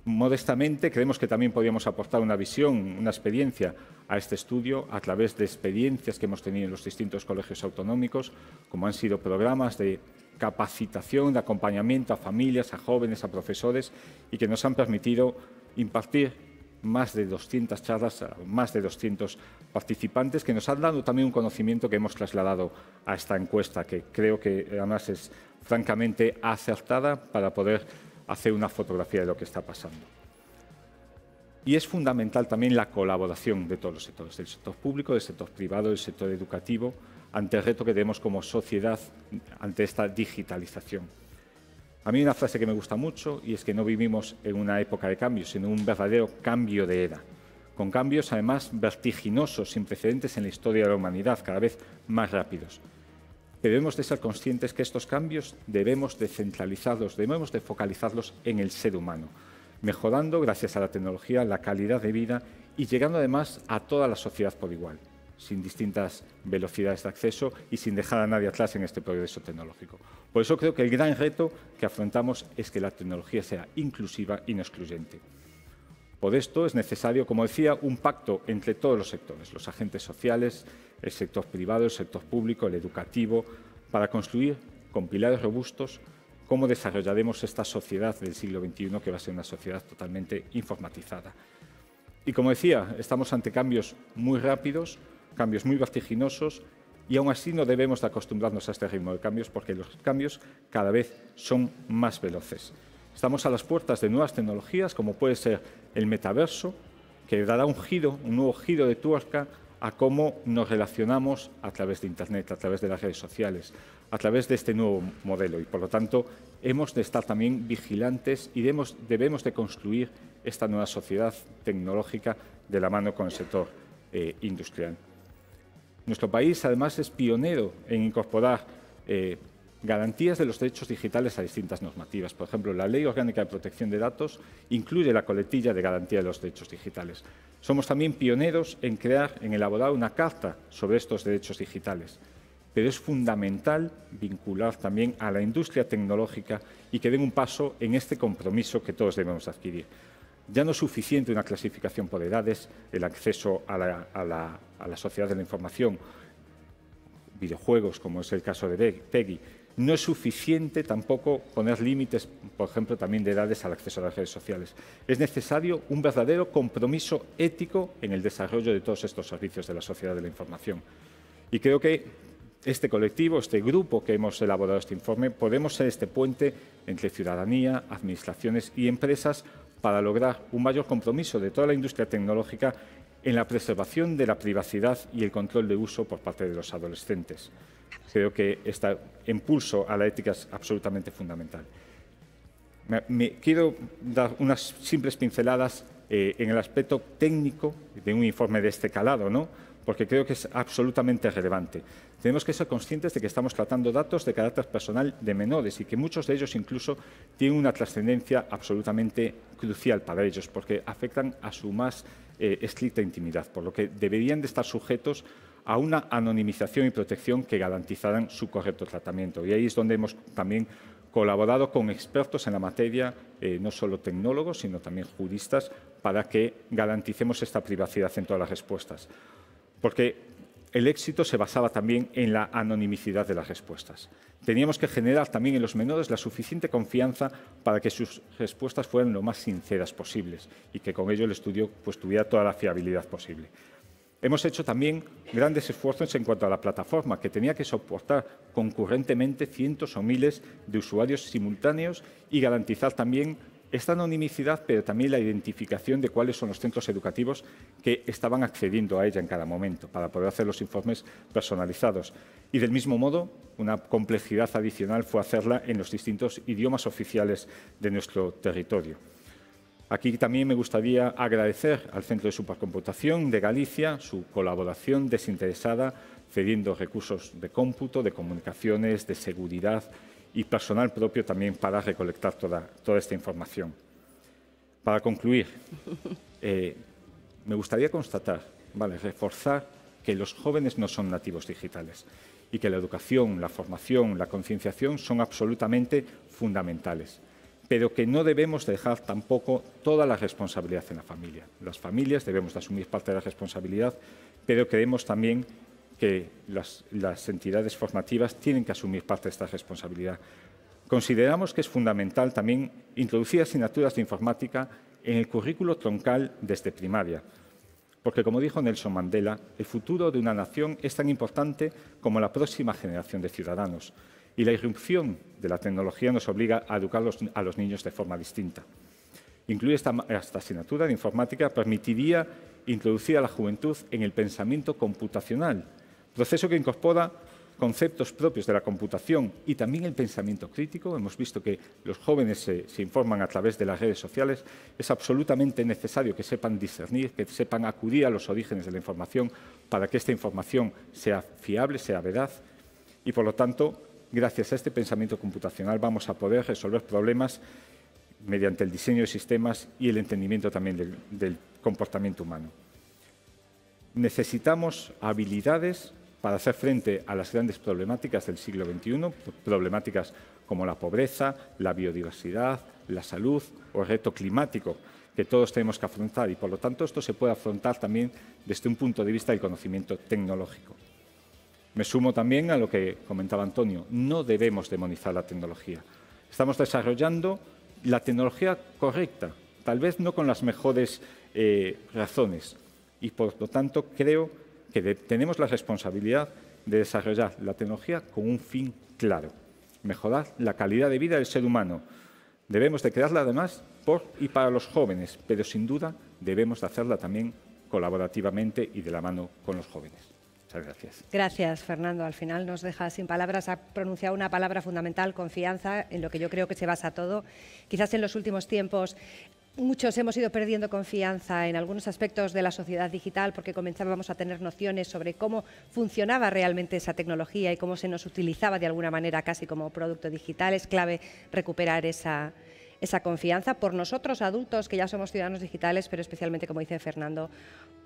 Modestamente, creemos que también podríamos aportar una visión, una experiencia a este estudio a través de experiencias que hemos tenido en los distintos colegios autonómicos, como han sido programas de capacitación, de acompañamiento a familias, a jóvenes, a profesores, y que nos han permitido impartir más de 200 charlas a más de 200 participantes que nos han dado también un conocimiento que hemos trasladado a esta encuesta, que creo que además es francamente acertada para poder hacer una fotografía de lo que está pasando. Y es fundamental también la colaboración de todos los sectores, del sector público, del sector privado, del sector educativo, ante el reto que tenemos como sociedad ante esta digitalización. A mí una frase que me gusta mucho y es que no vivimos en una época de cambios, sino un verdadero cambio de era, con cambios además vertiginosos, sin precedentes en la historia de la humanidad, cada vez más rápidos debemos de ser conscientes que estos cambios debemos de centralizarlos, debemos de focalizarlos en el ser humano, mejorando gracias a la tecnología la calidad de vida y llegando además a toda la sociedad por igual, sin distintas velocidades de acceso y sin dejar a nadie atrás en este progreso tecnológico. Por eso creo que el gran reto que afrontamos es que la tecnología sea inclusiva y no excluyente. Por esto es necesario, como decía, un pacto entre todos los sectores, los agentes sociales, el sector privado, el sector público, el educativo, para construir con pilares robustos cómo desarrollaremos esta sociedad del siglo XXI que va a ser una sociedad totalmente informatizada. Y como decía, estamos ante cambios muy rápidos, cambios muy vertiginosos y aún así no debemos de acostumbrarnos a este ritmo de cambios porque los cambios cada vez son más veloces. Estamos a las puertas de nuevas tecnologías como puede ser el metaverso, que dará un giro, un nuevo giro de tuerca a cómo nos relacionamos a través de Internet, a través de las redes sociales, a través de este nuevo modelo. Y por lo tanto, hemos de estar también vigilantes y debemos, de construir esta nueva sociedad tecnológica de la mano con el sector eh, industrial. Nuestro país, además, es pionero en incorporar eh, Garantías de los derechos digitales a distintas normativas. Por ejemplo, la Ley Orgánica de Protección de Datos incluye la coletilla de garantía de los derechos digitales. Somos también pioneros en crear, en elaborar una carta sobre estos derechos digitales. Pero es fundamental vincular también a la industria tecnológica y que den un paso en este compromiso que todos debemos adquirir. Ya no es suficiente una clasificación por edades, el acceso a la, a la sociedad de la información, videojuegos, como es el caso de Peggy, no es suficiente tampoco poner límites, por ejemplo, también de edades al acceso a las redes sociales. Es necesario un verdadero compromiso ético en el desarrollo de todos estos servicios de la sociedad de la información. Y creo que este colectivo, este grupo que hemos elaborado este informe, podemos ser este puente entre ciudadanía, administraciones y empresas para lograr un mayor compromiso de toda la industria tecnológica en la preservación de la privacidad y el control de uso por parte de los adolescentes. Creo que este impulso a la ética es absolutamente fundamental. Me, quiero dar unas simples pinceladas eh, en el aspecto técnico de un informe de este calado, ¿no? porque creo que es absolutamente relevante. Tenemos que ser conscientes de que estamos tratando datos de carácter personal de menores y que muchos de ellos incluso tienen una trascendencia absolutamente crucial para ellos, porque afectan a su más eh, estricta intimidad, por lo que deberían de estar sujetos a una anonimización y protección que garantizaran su correcto tratamiento. Y ahí es donde hemos también colaborado con expertos en la materia, eh, no solo tecnólogos, sino también juristas, para que garanticemos esta privacidad en todas las respuestas. Porque el éxito se basaba también en la anonimicidad de las respuestas. Teníamos que generar también en los menores la suficiente confianza para que sus respuestas fueran lo más sinceras posibles y que con ello el estudio pues, tuviera toda la fiabilidad posible. Hemos hecho también grandes esfuerzos en cuanto a la plataforma, que tenía que soportar concurrentemente cientos o miles de usuarios simultáneos y garantizar también esta anonimicidad, pero también la identificación de cuáles son los centros educativos que estaban accediendo a ella en cada momento para poder hacer los informes personalizados. Y del mismo modo, una complejidad adicional fue hacerla en los distintos idiomas oficiales de nuestro territorio. Aquí también me gustaría agradecer al Centro de Supercomputación de Galicia su colaboración desinteresada, cediendo recursos de cómputo, de comunicaciones, de seguridad y personal propio también para recolectar toda, esta información. Para concluir, <laughs> eh, me gustaría constatar, reforzar que los jóvenes no son nativos digitales y que la educación, la formación, la concienciación son absolutamente fundamentales pero que no debemos dejar tampoco toda la responsabilidad en la familia. Las familias debemos asumir parte de la responsabilidad, pero creemos también que las, las, entidades formativas tienen que asumir parte de esta responsabilidad. Consideramos que es fundamental también introducir asignaturas de informática en el currículo troncal desde primaria, porque como dijo Nelson Mandela, el futuro de una nación es tan importante como la próxima generación de ciudadanos y la irrupción de la tecnología nos obliga a educar a los niños de forma distinta. Incluir esta, asignatura de informática permitiría introducir a la juventud en el pensamiento computacional, proceso que incorpora conceptos propios de la computación y también el pensamiento crítico. Hemos visto que los jóvenes se, se, informan a través de las redes sociales. Es absolutamente necesario que sepan discernir, que sepan acudir a los orígenes de la información para que esta información sea fiable, sea veraz y, por lo tanto, Gracias a este pensamiento computacional vamos a poder resolver problemas mediante el diseño de sistemas y el entendimiento también del, comportamiento humano. Necesitamos habilidades para hacer frente a las grandes problemáticas del siglo XXI, problemáticas como la pobreza, la biodiversidad, la salud o el reto climático que todos tenemos que afrontar y por lo tanto esto se puede afrontar también desde un punto de vista del conocimiento tecnológico. Me sumo también a lo que comentaba Antonio, no debemos demonizar la tecnología. Estamos desarrollando la tecnología correcta, tal vez no con las mejores eh, razones. Y por lo tanto creo que tenemos la responsabilidad de desarrollar la tecnología con un fin claro, mejorar la calidad de vida del ser humano. Debemos de crearla además por y para los jóvenes, pero sin duda debemos de hacerla también colaborativamente y de la mano con los jóvenes gracias. Gracias, Fernando. Al final nos deja sin palabras. Ha pronunciado una palabra fundamental, confianza, en lo que yo creo que se basa todo. Quizás en los últimos tiempos Muchos hemos ido perdiendo confianza en algunos aspectos de la sociedad digital porque comenzábamos a tener nociones sobre cómo funcionaba realmente esa tecnología y cómo se nos utilizaba de alguna manera casi como producto digital. Es clave recuperar esa, esa confianza por nosotros adultos que ya somos ciudadanos digitales, pero especialmente, como dice Fernando,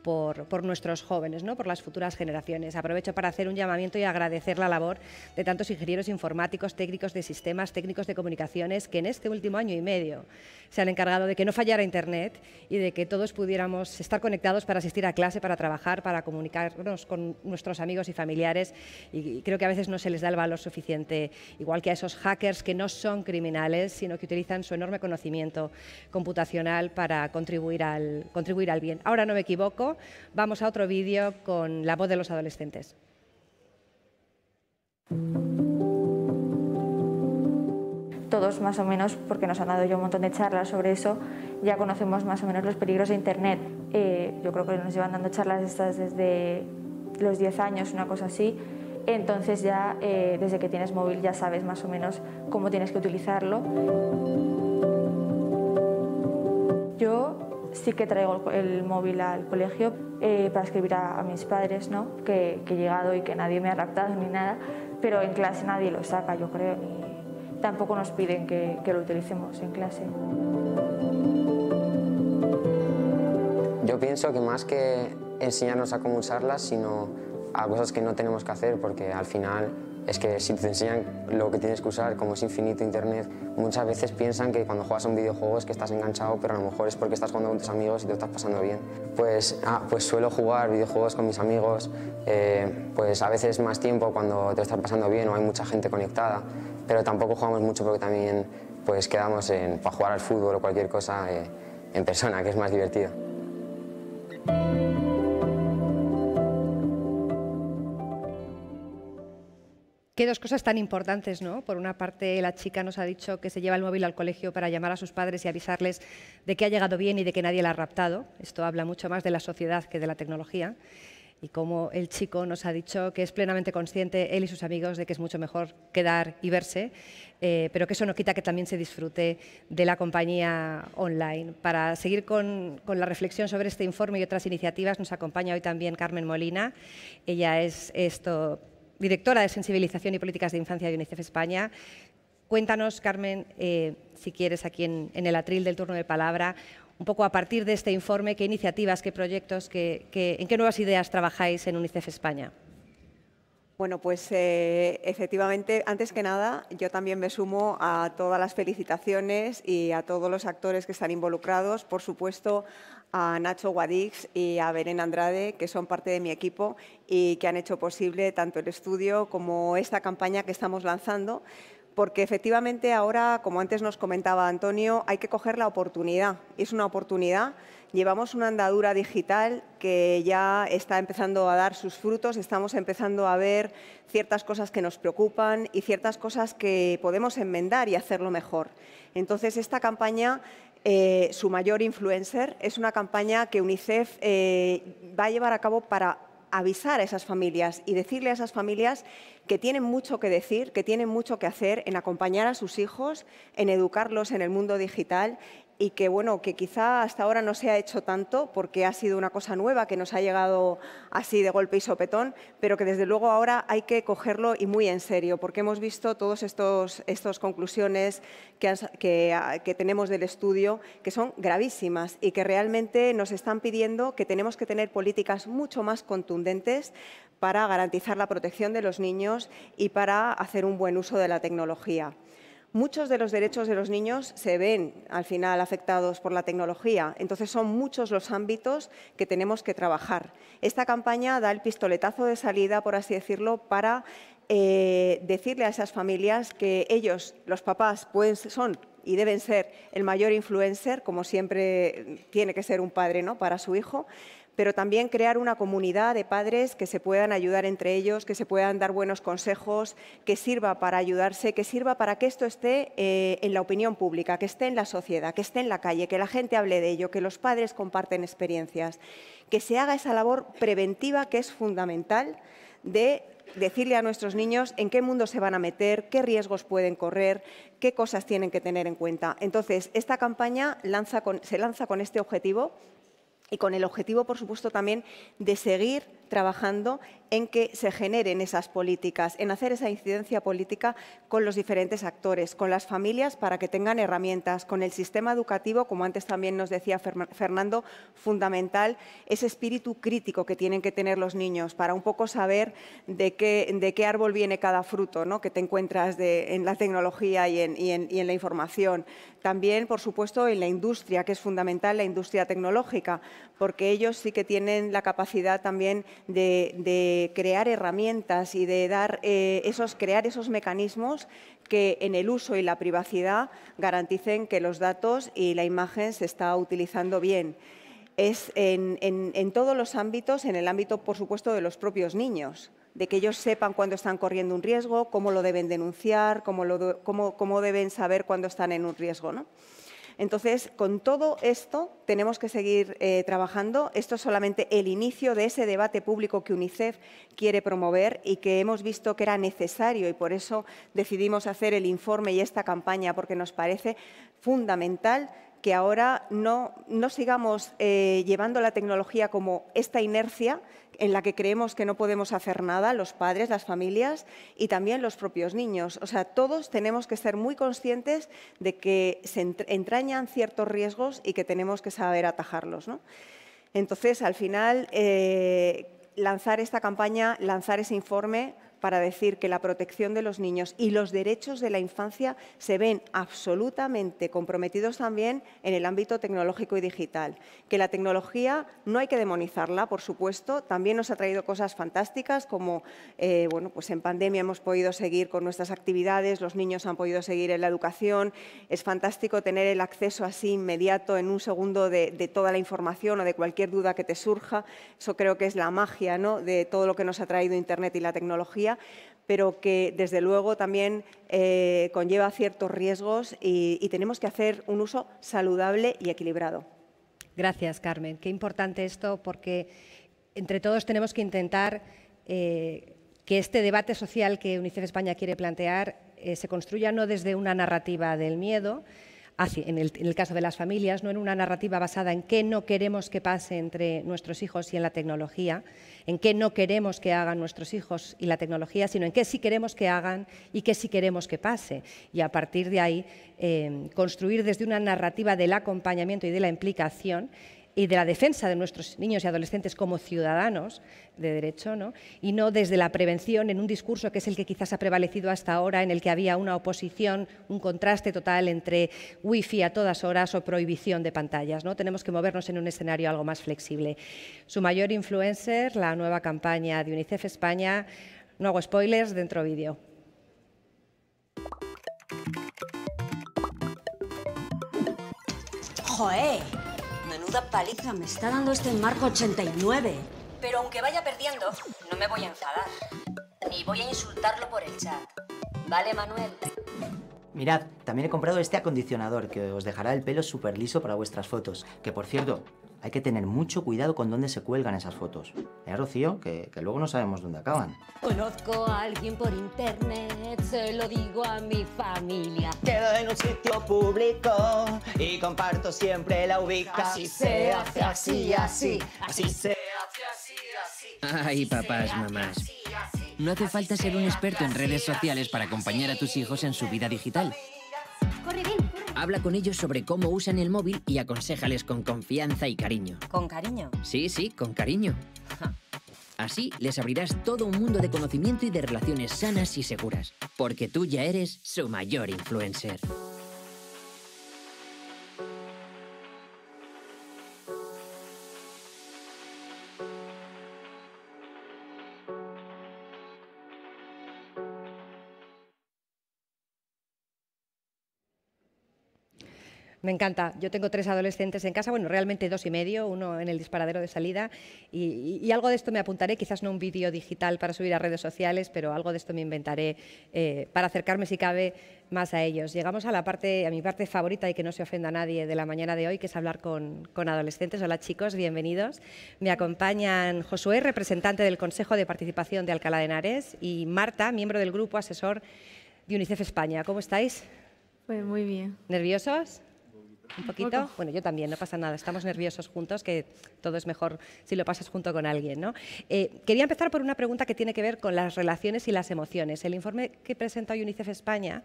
por, nuestros jóvenes, ¿no? por las futuras generaciones. Aprovecho para hacer un llamamiento y agradecer la labor de tantos ingenieros informáticos, técnicos de sistemas, técnicos de comunicaciones, que en este último año y medio se han encargado de que no fallara Internet y de que todos pudiéramos estar conectados para asistir a clase, para trabajar, para comunicarnos con nuestros amigos y familiares. Y creo que a veces no se les da el valor suficiente, igual que a esos hackers que no son criminales, sino que utilizan su enorme conocimiento computacional para contribuir al, contribuir al bien. Ahora no me equivoco, vamos a otro vídeo con la voz de los adolescentes. Todos más o menos, porque nos han dado yo un montón de charlas sobre eso, ya conocemos más o menos los peligros de Internet. Eh, yo creo que nos llevan dando charlas estas desde los 10 años, una cosa así. Entonces ya eh, desde que tienes móvil ya sabes más o menos cómo tienes que utilizarlo. Yo sí que traigo el móvil al colegio eh, para escribir a, mis padres, Que, he llegado y que nadie me ha raptado ni nada, pero en clase nadie lo saca, yo creo, ni tampoco nos piden que lo utilicemos en clase. Yo pienso que más que enseñarnos a cómo usarlas, sino a cosas que no tenemos que hacer, porque al final es que si te enseñan lo que tienes que usar, como es infinito internet, muchas veces piensan que cuando juegas a un videojuego es que estás enganchado, pero a lo mejor es porque estás jugando con tus amigos y te lo estás pasando bien. Pues, ah, pues suelo jugar videojuegos con mis amigos, eh, pues a veces más tiempo cuando te lo estás pasando bien o hay mucha gente conectada, pero tampoco jugamos mucho porque también pues quedamos en, para jugar al fútbol o cualquier cosa eh, en persona, que es más divertido. Qué dos cosas tan importantes, ¿no? Por una parte, la chica nos ha dicho que se lleva el móvil al colegio para llamar a sus padres y avisarles de que ha llegado bien y de que nadie la ha raptado. Esto habla mucho más de la sociedad que de la tecnología. Y como el chico nos ha dicho que es plenamente consciente, él y sus amigos, de que es mucho mejor quedar y verse, eh, pero que eso no quita que también se disfrute de la compañía online. Para seguir con, con, la reflexión sobre este informe y otras iniciativas, nos acompaña hoy también Carmen Molina. Ella es esto directora de Sensibilización y Políticas de Infancia de UNICEF España. Cuéntanos, Carmen, eh, si quieres, aquí en, el atril del turno de palabra, un poco a partir de este informe, qué iniciativas, qué proyectos, qué, en qué nuevas ideas trabajáis en UNICEF España. Bueno, pues eh, efectivamente, antes que nada, yo también me sumo a todas las felicitaciones y a todos los actores que están involucrados, por supuesto, a Nacho Guadix y a Belén Andrade, que son parte de mi equipo y que han hecho posible tanto el estudio como esta campaña que estamos lanzando, porque efectivamente ahora, como antes nos comentaba Antonio, hay que coger la oportunidad. Es una oportunidad. Llevamos una andadura digital que ya está empezando a dar sus frutos, estamos empezando a ver ciertas cosas que nos preocupan y ciertas cosas que podemos enmendar y hacerlo mejor. Entonces, esta campaña eh, su mayor influencer. Es una campaña que UNICEF eh, va a llevar a cabo para avisar a esas familias y decirle a esas familias que tienen mucho que decir, que tienen mucho que hacer en acompañar a sus hijos, en educarlos en el mundo digital y que bueno, que quizá hasta ahora no se ha hecho tanto porque ha sido una cosa nueva que nos ha llegado así de golpe y sopetón, pero que desde luego ahora hay que cogerlo y muy en serio, porque hemos visto todas estas conclusiones ah, que tenemos del estudio que son gravísimas y que realmente nos están pidiendo que tenemos que tener políticas mucho más contundentes para garantizar la protección de los niños y para hacer un buen uso de la tecnología. Muchos de los derechos de los niños se ven al final afectados por la tecnología, entonces son muchos los ámbitos que tenemos que trabajar. Esta campaña da el pistoletazo de salida, por así decirlo, para eh, decirle a esas familias que ellos, los papás, son y deben ser el mayor influencer, como siempre tiene que ser un padre ¿no? para su hijo, pero también crear una comunidad de padres que se puedan ayudar entre ellos, que se puedan dar buenos consejos, que sirva para ayudarse, que sirva para que esto esté eh, en la opinión pública, que esté en la sociedad, que esté en la calle, que la gente hable de ello, que los padres comparten experiencias, que se haga esa labor preventiva que es fundamental de decirle a nuestros niños en qué mundo se van a meter, qué riesgos pueden correr, qué cosas tienen que tener en cuenta. Entonces, esta campaña se lanza con este objetivo y con el objetivo, por supuesto, también de seguir trabajando en que se generen esas políticas, en hacer esa incidencia política con los diferentes actores, con las familias para que tengan herramientas, con el sistema educativo, como antes también nos decía Fernando, fundamental ese espíritu crítico que tienen que tener los niños para un poco saber de qué, de qué árbol viene cada fruto ¿no? que te encuentras en la tecnología y en la información. También, por supuesto, en la industria, que es fundamental, la industria tecnológica, porque ellos sí que tienen la capacidad también de, crear herramientas y de dar eh, esos, crear esos mecanismos que en el uso y la privacidad garanticen que los datos y la imagen se está utilizando bien es en, todos los ámbitos, en el ámbito, por supuesto, de los propios niños, de que ellos sepan cuándo están corriendo un riesgo, cómo lo deben denunciar, cómo, deben saber cuándo están en un riesgo. ¿no? Entonces, con todo esto tenemos que seguir eh, trabajando. Esto es solamente el inicio de ese debate público que UNICEF quiere promover y que hemos visto que era necesario y por eso decidimos hacer el informe y esta campaña porque nos parece fundamental que ahora no, sigamos eh, llevando la tecnología como esta inercia en la que creemos que no podemos hacer nada, los padres, las familias y también los propios niños. O sea, todos tenemos que ser muy conscientes de que se entrañan ciertos riesgos y que tenemos que saber atajarlos. Entonces, al final, eh, lanzar esta campaña, lanzar ese informe, para decir que la protección de los niños y los derechos de la infancia se ven absolutamente comprometidos también en el ámbito tecnológico y digital. Que la tecnología no hay que demonizarla, por supuesto, también nos ha traído cosas fantásticas como, eh, bueno, pues en pandemia hemos podido seguir con nuestras actividades, los niños han podido seguir en la educación, es fantástico tener el acceso así inmediato en un segundo de, toda la información o de cualquier duda que te surja, eso creo que es la magia ¿no? de todo lo que nos ha traído Internet y la tecnología, pero que desde luego también eh, conlleva ciertos riesgos y, tenemos que hacer un uso saludable y equilibrado. Gracias, Carmen. Qué importante esto porque entre todos tenemos que intentar eh, que este debate social que UNICEF España quiere plantear eh, se construya no desde una narrativa del miedo, en, el, caso de las familias, ¿no? en una narrativa basada en qué no queremos que pase entre nuestros hijos y en la tecnología, en qué no queremos que hagan nuestros hijos y la tecnología, sino en qué sí queremos que hagan y qué sí queremos que pase. Y a partir de ahí, eh, construir desde una narrativa del acompañamiento y de la implicación y de la defensa de nuestros niños y adolescentes como ciudadanos de derecho, y no desde la prevención en un discurso que es el que quizás ha prevalecido hasta ahora, en el que había una oposición, un contraste total entre wifi a todas horas o prohibición de pantallas. ¿no? Tenemos que movernos en un escenario algo más flexible. Su mayor influencer, la nueva campaña de UNICEF España, no hago spoilers, dentro vídeo paliza me está dando este marco 89. Pero aunque vaya perdiendo, no me voy a enfadar. Ni voy a insultarlo por el chat. ¿Vale, Manuel? Mirad, también he comprado este acondicionador que os dejará el pelo súper liso para vuestras fotos. Que por cierto, hay que tener mucho cuidado con dónde se cuelgan esas fotos. ¿Eh, Rocío? Que, que luego no sabemos dónde acaban. Conozco a alguien por internet, se lo digo a mi familia. Quedo en un sitio público y comparto siempre la ubicación. Así se hace, así, así. Así se hace, así, así. Ay, papás, mamás. No hace falta ser un experto en redes sociales para acompañar a tus hijos en su vida digital. Habla con ellos sobre cómo usan el móvil y aconsejales con confianza y cariño. ¿Con cariño? Sí, sí, con cariño. Así les abrirás todo un mundo de conocimiento y de relaciones sanas y seguras, porque tú ya eres su mayor influencer. Me encanta. Yo tengo tres adolescentes en casa, bueno, realmente dos y medio, uno en el disparadero de salida, y, algo de esto me apuntaré, quizás no un vídeo digital para subir a redes sociales, pero algo de esto me inventaré eh, para acercarme, si cabe, más a ellos. Llegamos a, la parte, a mi parte favorita y que no se ofenda a nadie de la mañana de hoy, que es hablar con, con adolescentes. Hola chicos, bienvenidos. Me acompañan Josué, representante del Consejo de Participación de Alcalá de Henares, y Marta, miembro del grupo asesor de UNICEF España. ¿Cómo estáis? Pues muy bien. ¿Nerviosos? ¿Un poquito? Bueno, yo también, no pasa nada. Estamos nerviosos juntos, que todo es mejor si lo pasas junto con alguien. ¿no? Eh, quería empezar por una pregunta que tiene que ver con las relaciones y las emociones. El informe que presenta UNICEF España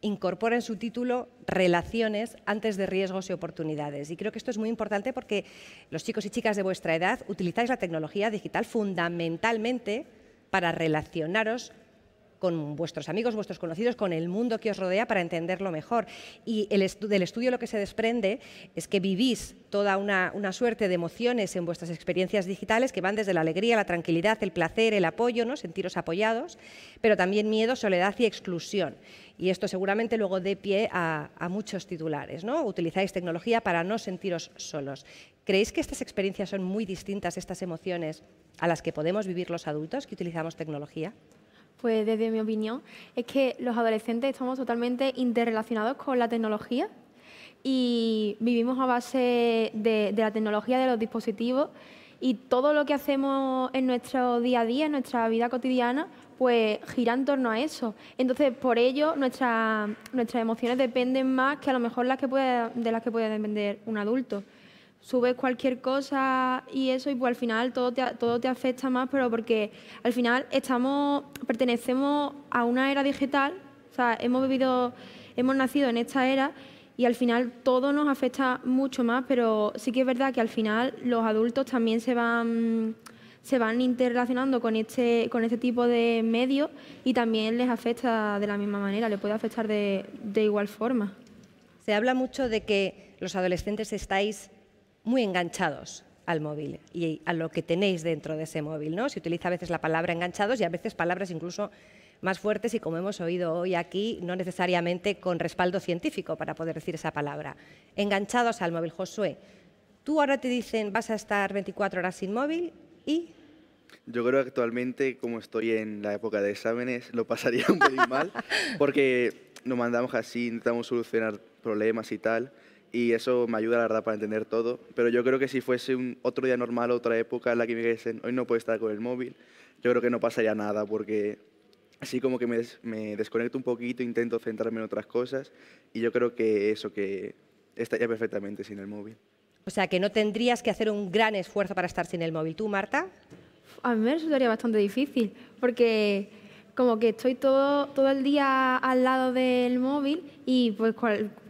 incorpora en su título relaciones antes de riesgos y oportunidades. Y creo que esto es muy importante porque los chicos y chicas de vuestra edad utilizáis la tecnología digital fundamentalmente para relacionaros con vuestros amigos, vuestros conocidos, con el mundo que os rodea para entenderlo mejor. Y del estudio lo que se desprende es que vivís toda una, suerte de emociones en vuestras experiencias digitales que van desde la alegría, la tranquilidad, el placer, el apoyo, ¿no? sentiros apoyados, pero también miedo, soledad y exclusión. Y esto seguramente luego dé pie a, a muchos titulares. ¿no? Utilizáis tecnología para no sentiros solos. ¿Creéis que estas experiencias son muy distintas, estas emociones, a las que podemos vivir los adultos que utilizamos tecnología? Pues desde mi opinión es que los adolescentes estamos totalmente interrelacionados con la tecnología y vivimos a base de, la tecnología, de los dispositivos y todo lo que hacemos en nuestro día a día, en nuestra vida cotidiana, pues gira en torno a eso. Entonces, por ello, nuestras emociones dependen más que a lo mejor las que de las que puede depender un adulto subes cualquier cosa y eso, y pues al final todo te, todo te afecta más, pero porque al final estamos, pertenecemos a una era digital, o sea, hemos vivido, hemos nacido en esta era y al final todo nos afecta mucho más, pero sí que es verdad que al final los adultos también se van se van interrelacionando con este, con este tipo de medios y también les afecta de la misma manera, les puede afectar de, de igual forma. Se habla mucho de que los adolescentes estáis muy enganchados al móvil y a lo que tenéis dentro de ese móvil, ¿no? Se utiliza a veces la palabra enganchados y a veces palabras incluso más fuertes y como hemos oído hoy aquí, no necesariamente con respaldo científico para poder decir esa palabra. Enganchados al móvil, Josué. Tú ahora te dicen, vas a estar 24 horas sin móvil y... Yo creo que actualmente, como estoy en la época de exámenes, lo pasaría un <laughs> poco mal, porque nos mandamos así, intentamos solucionar problemas y tal, y eso me ayuda, la verdad, para entender todo. Pero yo creo que si fuese un otro día normal, otra época en la que me dijesen, hoy no puedo estar con el móvil, yo creo que no pasaría nada, porque así como que me, desconecto un poquito, intento centrarme en otras cosas, y yo creo que eso, que estaría perfectamente sin el móvil. O sea, que no tendrías que hacer un gran esfuerzo para estar sin el móvil. ¿Tú, Marta? A mí me resultaría bastante difícil, porque como que estoy todo, todo el día al lado del móvil y pues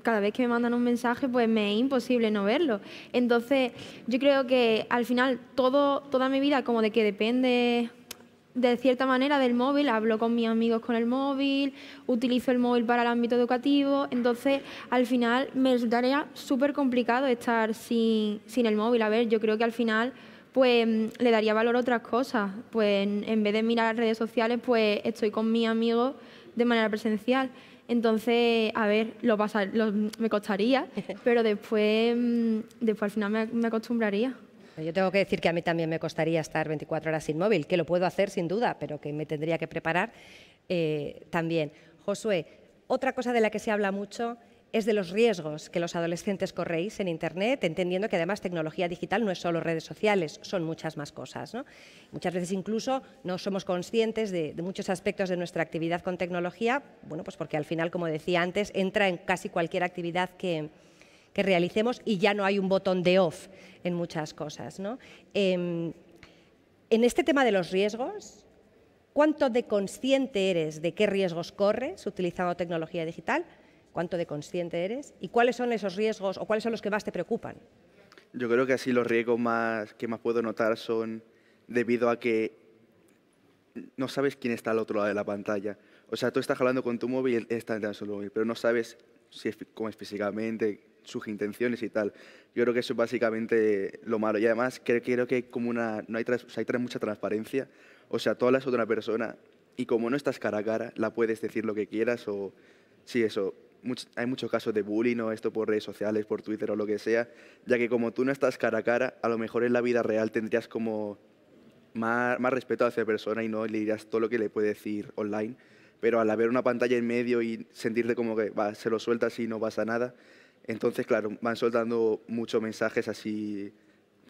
cada vez que me mandan un mensaje, pues me es imposible no verlo. Entonces, yo creo que al final todo, toda mi vida como de que depende de cierta manera del móvil, hablo con mis amigos con el móvil, utilizo el móvil para el ámbito educativo, entonces al final me resultaría súper complicado estar sin, el móvil. A ver, yo creo que al final pues le daría valor a otras cosas, pues en vez de mirar redes sociales, pues estoy con mis amigos de manera presencial. Entonces, a ver, lo, pasar, me costaría, <laughs> pero después, mm, después al final me, acostumbraría. Yo tengo que decir que a mí también me costaría estar 24 horas sin móvil, que lo puedo hacer sin duda, pero que me tendría que preparar eh, también. Josué, otra cosa de la que se habla mucho es de los riesgos que los adolescentes corréis en Internet, entendiendo que además tecnología digital no es solo redes sociales, son muchas más cosas. Muchas veces incluso no somos conscientes de, muchos aspectos de nuestra actividad con tecnología, bueno, pues porque al final, como decía antes, entra en casi cualquier actividad que, que realicemos y ya no hay un botón de off en muchas cosas. Em, en este tema de los riesgos, ¿cuánto de consciente eres de qué riesgos corres utilizando tecnología digital? cuánto de consciente eres y cuáles son esos riesgos o cuáles son los que más te preocupan. Yo creo que así los riesgos más, que más puedo notar son debido a que no sabes quién está al otro lado de la pantalla. O sea, tú estás hablando con tu móvil y está en su móvil, pero no sabes si cómo es físicamente, sus intenciones y tal. Yo creo que eso es básicamente lo malo. Y además creo, que como una, no hay, mucha transparencia. O sea, tú hablas con una persona y como no estás cara a cara, la puedes decir lo que quieras o... Sí, eso hay muchos casos de bullying o esto por redes sociales, por Twitter o lo que sea, ya que como tú no estás cara a cara, a lo mejor en la vida real tendrías como más, más respeto hacia la persona y no le dirías todo lo que le puede decir online. Pero al haber una pantalla en medio y sentirte como que se lo sueltas y no pasa nada, entonces, claro, van soltando muchos mensajes así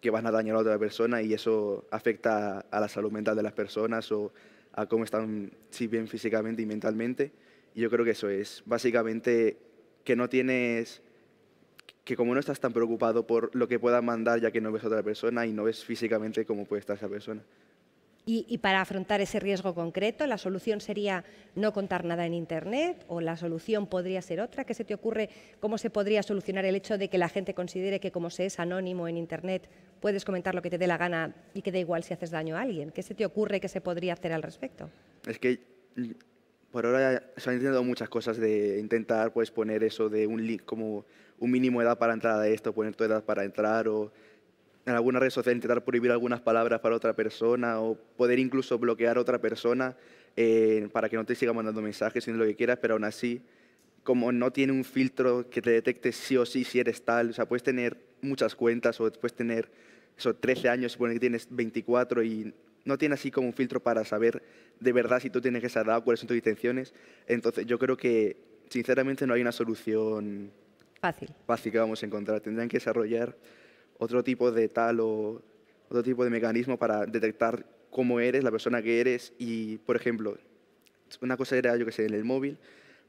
que van a dañar a otra persona y eso afecta a la salud mental de las personas o a cómo están, si bien físicamente y mentalmente yo creo que eso es, básicamente, que no tienes, que como no estás tan preocupado por lo que pueda mandar ya que no ves a otra persona y no ves físicamente cómo puede estar esa persona. Y, y, para afrontar ese riesgo concreto, ¿la solución sería no contar nada en Internet o la solución podría ser otra? ¿Qué se te ocurre? ¿Cómo se podría solucionar el hecho de que la gente considere que como se es anónimo en Internet puedes comentar lo que te dé la gana y que da igual si haces daño a alguien? ¿Qué se te ocurre que se podría hacer al respecto? Es que por ahora se han intentado muchas cosas de intentar pues, poner eso de un como un mínimo de edad para entrar a esto, poner tu edad para entrar o en alguna red social intentar prohibir algunas palabras para otra persona o poder incluso bloquear a otra persona eh, para que no te siga mandando mensajes, sino lo que quieras, pero aún así, como no tiene un filtro que te detecte sí o sí si eres tal, o sea, puedes tener muchas cuentas o puedes tener eso, 13 años, supone que tienes 24 y no tiene así como un filtro para saber de verdad si tú tienes esa edad, cuáles son tus intenciones. Entonces, yo creo que, sinceramente, no hay una solución fácil, que vamos a encontrar. Tendrían que desarrollar otro tipo de tal o otro tipo de mecanismo para detectar cómo eres, la persona que eres y, por ejemplo, una cosa era, yo que sé, en el móvil,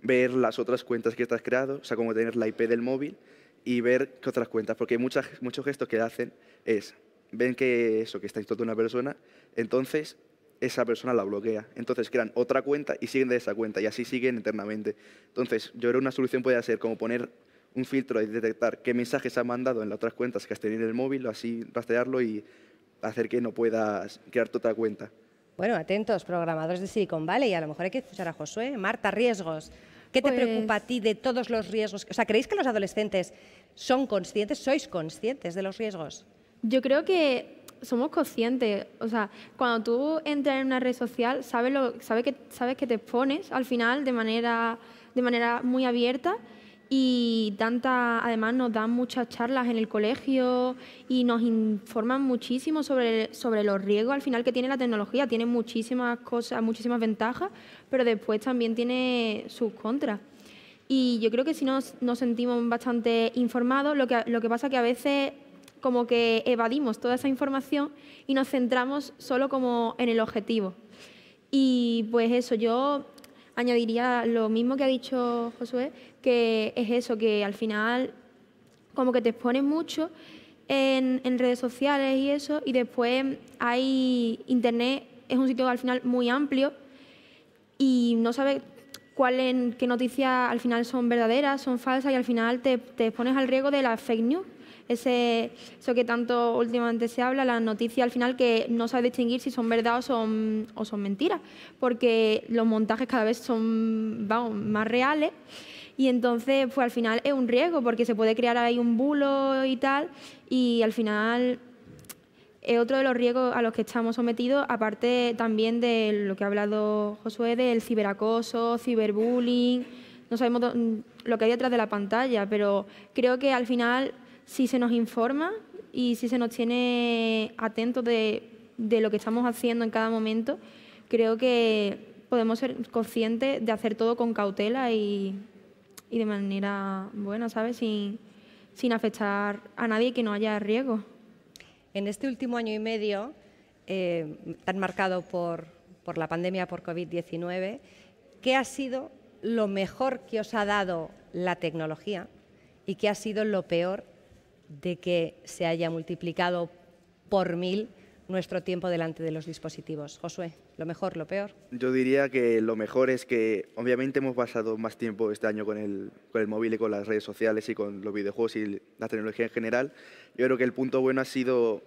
ver las otras cuentas que estás creado, o sea, como tener la IP del móvil y ver qué otras cuentas, porque muchas, muchos gestos que hacen es ven que eso, que está toda una persona, entonces esa persona la bloquea. Entonces crean otra cuenta y siguen de esa cuenta y así siguen eternamente. Entonces, yo creo que una solución puede ser como poner un filtro y detectar qué mensajes ha mandado en las otras cuentas que has tenido en el móvil, así rastrearlo y hacer que no puedas crear tu otra cuenta. Bueno, atentos, programadores de Silicon Valley, a lo mejor hay que escuchar a Josué. Marta, riesgos. ¿Qué te pues preocupa a ti de todos los riesgos? O sea, ¿creéis que los adolescentes son conscientes, sois conscientes de los riesgos? Yo creo que somos conscientes. O sea, cuando tú entras en una red social, sabes, lo, sabes, que, sabes que te expones al final de manera, de manera muy abierta y tanta, además nos dan muchas charlas en el colegio y nos informan muchísimo sobre, sobre los riesgos al final que tiene la tecnología. Tiene muchísimas cosas, muchísimas ventajas, pero después también tiene sus contras. Y yo creo que si nos, nos sentimos bastante informados, lo que, lo que pasa que a veces como que evadimos toda esa información y nos centramos solo como en el objetivo. Y pues eso, yo añadiría lo mismo que ha dicho Josué, que es eso, que al final como que te expones mucho en, redes sociales y eso, y después hay internet, es un sitio al final muy amplio y no sabes qué noticias al final son verdaderas, son falsas y al final te, te expones al riesgo de las fake news ese, eso que tanto últimamente se habla, la noticia al final que no sabes distinguir si son verdad o son, o son mentiras, porque los montajes cada vez son más reales y entonces pues al final es un riesgo porque se puede crear ahí un bulo y tal y al final es otro de los riesgos a los que estamos sometidos, aparte también de lo que ha hablado Josué, del ciberacoso, ciberbullying, no sabemos lo que hay detrás de la pantalla, pero creo que al final si se nos informa y si se nos tiene atentos de, lo que estamos haciendo en cada momento, creo que podemos ser conscientes de hacer todo con cautela y, de manera buena, ¿sabes? Sin, afectar a nadie que no haya riesgo. En este último año y medio, eh, tan marcado por, por la pandemia por COVID-19, ¿qué ha sido lo mejor que os ha dado la tecnología y qué ha sido lo peor de que se haya multiplicado por mil nuestro tiempo delante de los dispositivos. Josué, ¿lo mejor, lo peor? Yo diría que lo mejor es que obviamente hemos pasado más tiempo este año con el, móvil y con las redes sociales y con los videojuegos y la tecnología en general. Yo creo que el punto bueno ha sido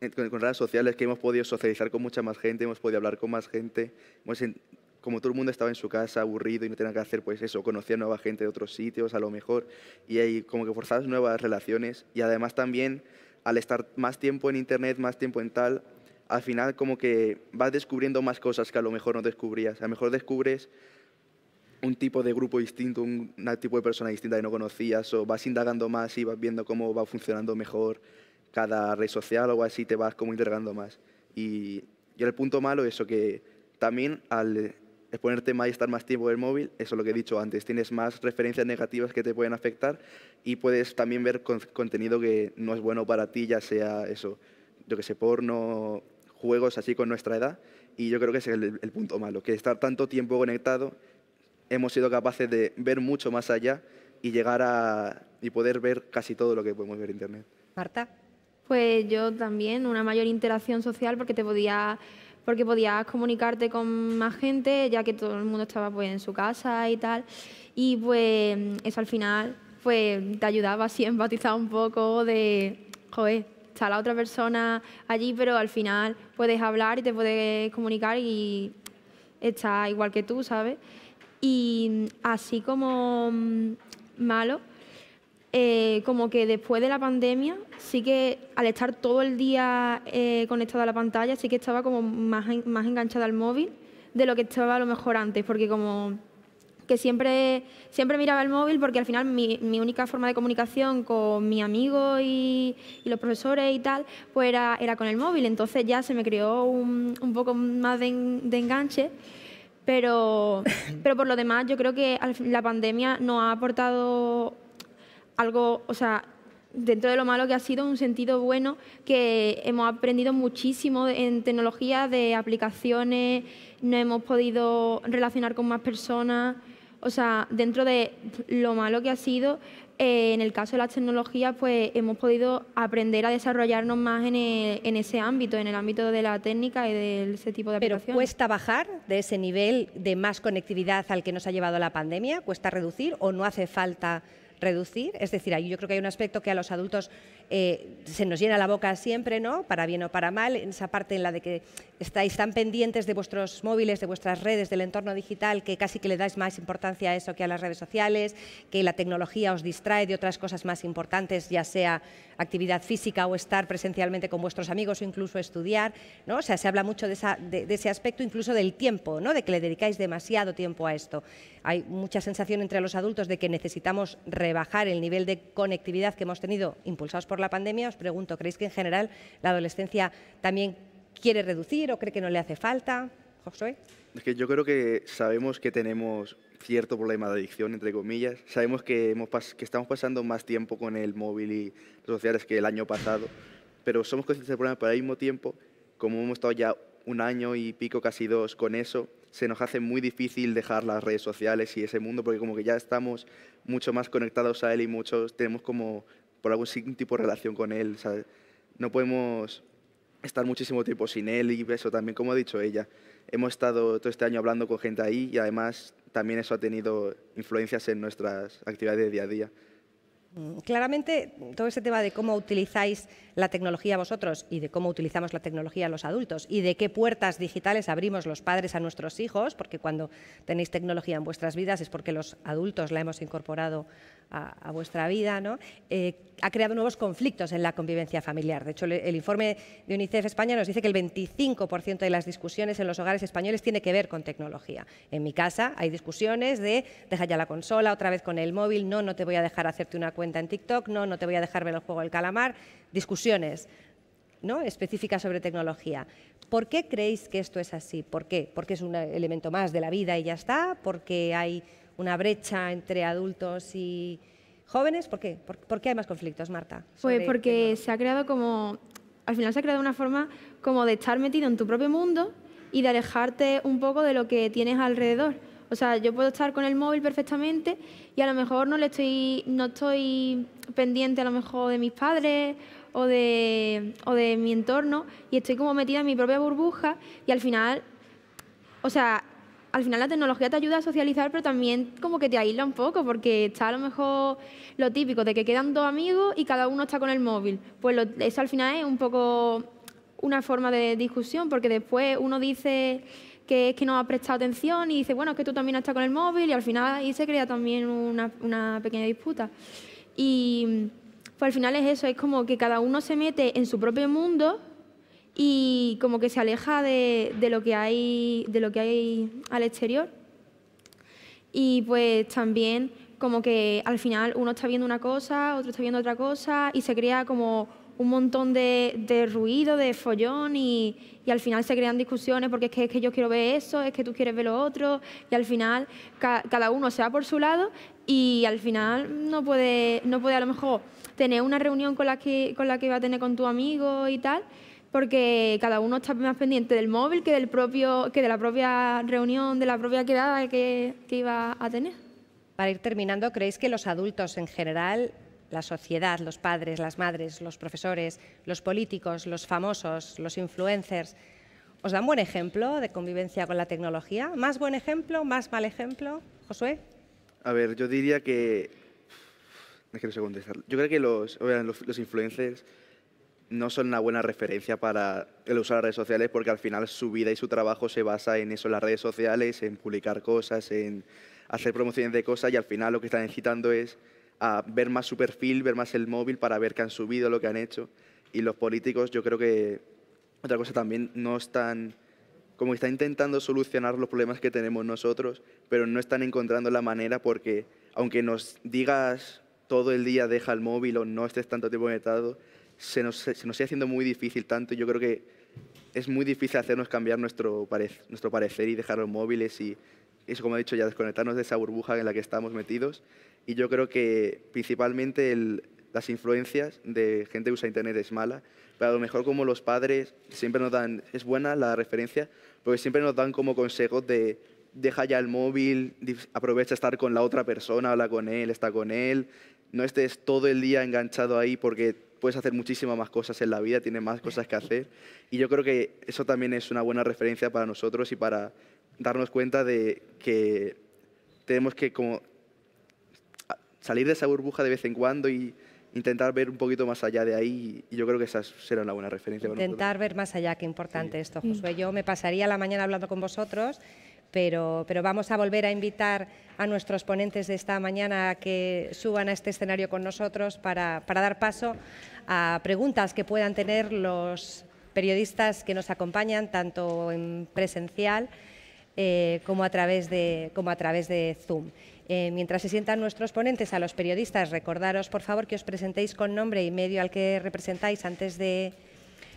eh, con, las redes sociales que hemos podido socializar con mucha más gente, hemos podido hablar con más gente, hemos como todo el mundo estaba en su casa aburrido y no tenía que hacer pues eso, conocía a nueva gente de otros sitios a lo mejor y ahí como que forzabas nuevas relaciones y además también al estar más tiempo en internet, más tiempo en tal, al final como que vas descubriendo más cosas que a lo mejor no descubrías, a lo mejor descubres un tipo de grupo distinto, un, tipo de persona distinta que no conocías o vas indagando más y vas viendo cómo va funcionando mejor cada red social o así, te vas como indagando más. Y, y el punto malo es eso, que también al ponerte más y estar más tiempo en el móvil, eso es lo que he dicho antes, tienes más referencias negativas que te pueden afectar y puedes también ver contenido que no es bueno para ti, ya sea eso, yo que sé, porno, juegos así con nuestra edad y yo creo que es el, punto malo, que estar tanto tiempo conectado hemos sido capaces de ver mucho más allá y llegar a y poder ver casi todo lo que podemos ver en internet. Marta, pues yo también una mayor interacción social porque te podía porque podías comunicarte con más gente, ya que todo el mundo estaba pues, en su casa y tal. Y pues eso al final pues, te ayudaba así a <laughs> empatizar un poco de, joder, está la otra persona allí, pero al final puedes hablar y te puedes comunicar y está igual que tú, ¿sabes? Y así como mm, malo, eh, como que después de la pandemia, sí que al estar todo el día eh, conectado a la pantalla, sí que estaba como más, más enganchada al móvil de lo que estaba a lo mejor antes, porque como que siempre, siempre miraba el móvil porque al final mi, única forma de comunicación con mi amigo y, los profesores y tal, pues era, con el móvil. Entonces ya se me creó un, un poco más de, de enganche. Pero, <laughs> pero por lo demás, yo creo que la pandemia nos ha aportado algo, o sea, dentro de lo malo que ha sido, un sentido bueno que hemos aprendido muchísimo en tecnología de aplicaciones, no hemos podido relacionar con más personas. O sea, dentro de lo malo que ha sido, eh, en el caso de las tecnologías, pues hemos podido aprender a desarrollarnos más en, en, ese ámbito, en el ámbito de la técnica y de ese tipo de aplicaciones. ¿Pero cuesta bajar de ese nivel de más conectividad al que nos ha llevado la pandemia? ¿Cuesta reducir o no hace falta reducir. Es decir, yo creo que hay un aspecto que a los adultos eh, se nos llena la boca siempre, ¿no? Para bien o para mal, en esa parte en la de que estáis tan pendientes de vuestros móviles, de vuestras redes, del entorno digital, que casi que le dais más importancia a eso que a las redes sociales, que la tecnología os distrae de otras cosas más importantes, ya sea actividad física o estar presencialmente con vuestros amigos o incluso estudiar, ¿no? O sea, se habla mucho de, ese aspecto, incluso del tiempo, ¿no? De que le dedicáis demasiado tiempo a esto hay mucha sensación entre los adultos de que necesitamos rebajar el nivel de conectividad que hemos tenido impulsados por la pandemia. Os pregunto, ¿creéis que en general la adolescencia también quiere reducir o cree que no le hace falta? Es que yo creo que sabemos que tenemos cierto problema de adicción, entre comillas. Sabemos que, hemos que estamos pasando más tiempo con el móvil y redes sociales que el año pasado, pero somos conscientes del problema, pero al mismo tiempo, como hemos estado ya un año y pico, casi dos, con eso, se nos hace muy difícil dejar las redes sociales y ese mundo porque como que ya estamos mucho más conectados a él y muchos tenemos como por algún tipo de relación con él. no podemos estar muchísimo tiempo sin él y eso también, como ha dicho ella. Hemos estado todo este año hablando con gente ahí y además también eso ha tenido influencias en nuestras actividades de día a día. Mm, claramente, todo ese tema de cómo utilizáis la tecnología vosotros y de cómo utilizamos la tecnología los adultos y de qué puertas digitales abrimos los padres a nuestros hijos, porque cuando tenéis tecnología en vuestras vidas es porque los adultos la hemos incorporado a, vuestra vida, ¿no? Eh, ha creado nuevos conflictos en la convivencia familiar. De hecho, el, informe de UNICEF España nos dice que el 25% de las discusiones en los hogares españoles tiene que ver con tecnología. En mi casa hay discusiones de deja ya la consola, otra vez con el móvil, no, no te voy a dejar hacerte una cuenta cuenta en TikTok, no, no te voy a dejar ver el juego del calamar, discusiones ¿no? específicas sobre tecnología. ¿Por qué creéis que esto es así? ¿Por qué? ¿Porque es un elemento más de la vida y ya está? ¿Porque hay una brecha entre adultos y jóvenes? ¿Por qué? por qué hay más conflictos, Marta? Pues porque se ha creado como... Al final se ha creado una forma como de estar metido en tu propio mundo y de alejarte un poco de lo que tienes alrededor. O sea, yo puedo estar con el móvil perfectamente y a lo mejor no le estoy, no estoy pendiente a lo mejor de mis padres o de, o de mi entorno y estoy como metida en mi propia burbuja y al final, o sea, al final la tecnología te ayuda a socializar, pero también como que te aísla un poco, porque está a lo mejor lo típico de que quedan dos amigos y cada uno está con el móvil. Pues eso al final es un poco una forma de discusión, porque después uno dice que es que no ha prestado atención y dice, bueno, es que tú también has con el móvil y al final ahí se crea también una, pequeña disputa. Y pues al final es eso, es como que cada uno se mete en su propio mundo y como que se aleja de, lo, que hay, de lo que hay al exterior. Y pues también como que al final uno está viendo una cosa, otro está viendo otra cosa y se crea como un montón de, ruido, de follón y, al final se crean discusiones porque es que, yo quiero ver eso, es que tú quieres ver lo otro y al final cada uno se va por su lado y al final no puede, no puede a lo mejor tener una reunión con la que, con la que va a tener con tu amigo y tal porque cada uno está más pendiente del móvil que, del propio, que de la propia reunión, de la propia quedada que, que iba a tener. Para ir terminando, ¿creéis que los adultos en general la sociedad, los padres, las madres, los profesores, los políticos, los famosos, los influencers, ¿os dan buen ejemplo de convivencia con la tecnología? ¿Más buen ejemplo? ¿Más mal ejemplo? Josué. A ver, yo diría que... no contestar. Yo creo que los, influencers no son una buena referencia para el de las redes sociales porque al final su vida y su trabajo se basa en eso, en las redes sociales, en publicar cosas, en hacer promociones de cosas y al final lo que están incitando es a ver más su perfil, ver más el móvil para ver qué han subido, lo que han hecho. Y los políticos, yo creo que otra cosa también, no están, como que están intentando solucionar los problemas que tenemos nosotros, pero no están encontrando la manera porque aunque nos digas todo el día deja el móvil o no estés tanto tiempo metado, se nos, se nos sigue haciendo muy difícil tanto. Yo creo que es muy difícil hacernos cambiar nuestro, nuestro parecer y dejar los móviles y es como he dicho ya, desconectarnos de esa burbuja en la que estamos metidos. Y yo creo que principalmente las influencias de gente que usa Internet es mala, pero a lo mejor como los padres siempre nos dan, es buena la referencia, porque siempre nos dan como consejos de deja ya el móvil, aprovecha estar con la otra persona, habla con él, está con él, no estés todo el día enganchado ahí porque puedes hacer muchísimas más cosas en la vida, tienes más cosas que hacer. Y yo creo que eso también es una buena referencia para nosotros y para darnos cuenta de que tenemos que como salir de esa burbuja de vez en cuando y intentar ver un poquito más allá de ahí y yo creo que esa será una buena referencia. Intentar ver más allá, qué importante esto, Josué. Yo me pasaría la mañana hablando con vosotros, pero, pero vamos a volver a invitar a nuestros ponentes de esta mañana a que suban a este escenario con nosotros para, para dar paso a preguntas que puedan tener los periodistas que nos acompañan, tanto en presencial eh, como, a través de, como a través de Zoom. Eh, mientras se sientan nuestros ponentes, a los periodistas, recordaros por favor que os presentéis con nombre y medio al que representáis antes de,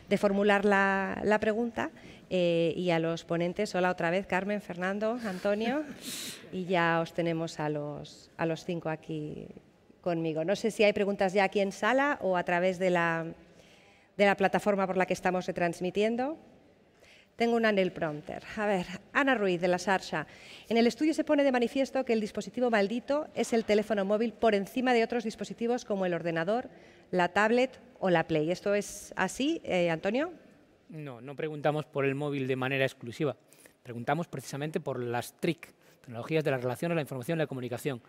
de formular la, la pregunta. Eh, y a los ponentes, hola otra vez, Carmen, Fernando, Antonio. Y ya os tenemos a los, a los cinco aquí conmigo. No sé si hay preguntas ya aquí en sala o a través de la, de la plataforma por la que estamos retransmitiendo. Tengo una en el prompter. A ver, Ana Ruiz de la Sarsa. En el estudio se pone de manifiesto que el dispositivo maldito es el teléfono móvil por encima de otros dispositivos como el ordenador, la tablet o la Play. ¿Esto es así, eh, Antonio? No, no preguntamos por el móvil de manera exclusiva. Preguntamos precisamente por las TRIC, tecnologías de Relación relaciones, la información y la comunicación.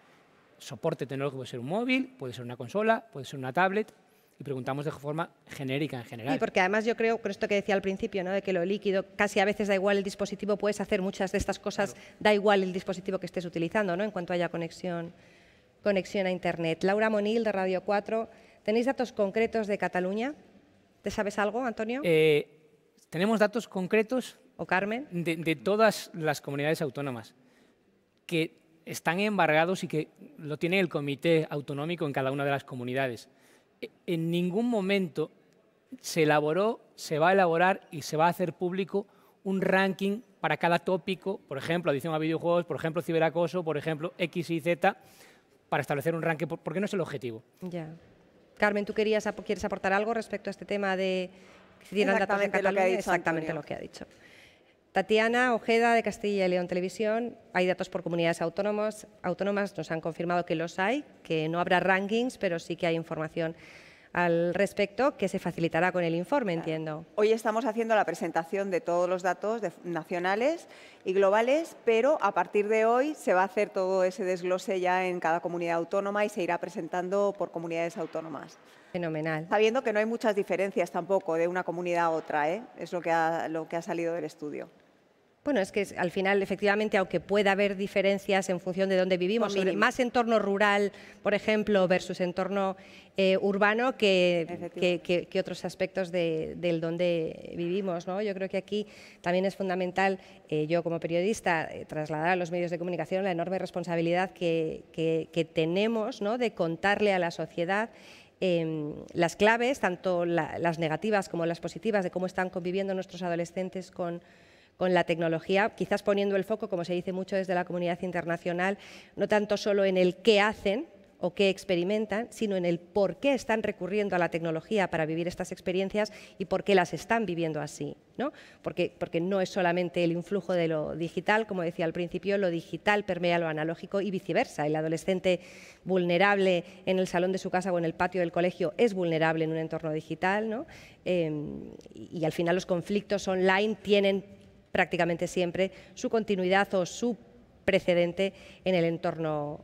Soporte tecnológico puede ser un móvil, puede ser una consola, puede ser una tablet, y preguntamos de forma genérica en general. Sí, porque además yo creo, con esto que decía al principio, ¿no? de que lo líquido casi a veces da igual el dispositivo, puedes hacer muchas de estas cosas, da igual el dispositivo que estés utilizando, ¿no? en cuanto haya conexión, conexión a Internet. Laura Monil, de Radio 4, ¿tenéis datos concretos de Cataluña? ¿Te sabes algo, Antonio? Eh, tenemos datos concretos. ¿O Carmen? De, de todas las comunidades autónomas que están embargados y que lo tiene el comité autonómico en cada una de las comunidades en ningún momento se elaboró, se va a elaborar y se va a hacer público un ranking para cada tópico, por ejemplo, adicción a videojuegos, por ejemplo, ciberacoso, por ejemplo, X y Z, para establecer un ranking, porque no es el objetivo. Ya. Carmen, ¿tú querías, quieres aportar algo respecto a este tema de si datos de Exactamente lo que ha dicho. Tatiana Ojeda de Castilla y León Televisión, hay datos por comunidades autónomas, autónomas, nos han confirmado que los hay, que no habrá rankings, pero sí que hay información al respecto que se facilitará con el informe, entiendo. Hoy estamos haciendo la presentación de todos los datos nacionales y globales, pero a partir de hoy se va a hacer todo ese desglose ya en cada comunidad autónoma y se irá presentando por comunidades autónomas. Fenomenal. Sabiendo que no hay muchas diferencias tampoco de una comunidad a otra, ¿eh? es lo que, lo que ha salido del estudio. Bueno, es que al final, efectivamente, aunque pueda haber diferencias en función de dónde vivimos, más entorno rural, por ejemplo, versus entorno eh, urbano, que, otros aspectos de, del donde vivimos. ¿no? Yo creo que aquí también es fundamental, eh, yo como periodista, eh, trasladar a los medios de comunicación la enorme responsabilidad que, tenemos ¿no? de contarle a la sociedad em, las claves, tanto las negativas como las positivas, de cómo están conviviendo nuestros adolescentes con, con la tecnología, quizás poniendo el foco, como se dice mucho desde la comunidad internacional, no tanto solo en el qué hacen, o qué experimentan, sino en el por qué están recurriendo a la tecnología para vivir estas experiencias y por qué las están viviendo así. ¿no? Porque, porque no es solamente el influjo de lo digital, como decía al principio, lo digital permea lo analógico y viceversa. El adolescente vulnerable en el salón de su casa o en el patio del colegio es vulnerable en un entorno digital. ¿no? Eh, y al final los conflictos online tienen prácticamente siempre su continuidad o su precedente en el entorno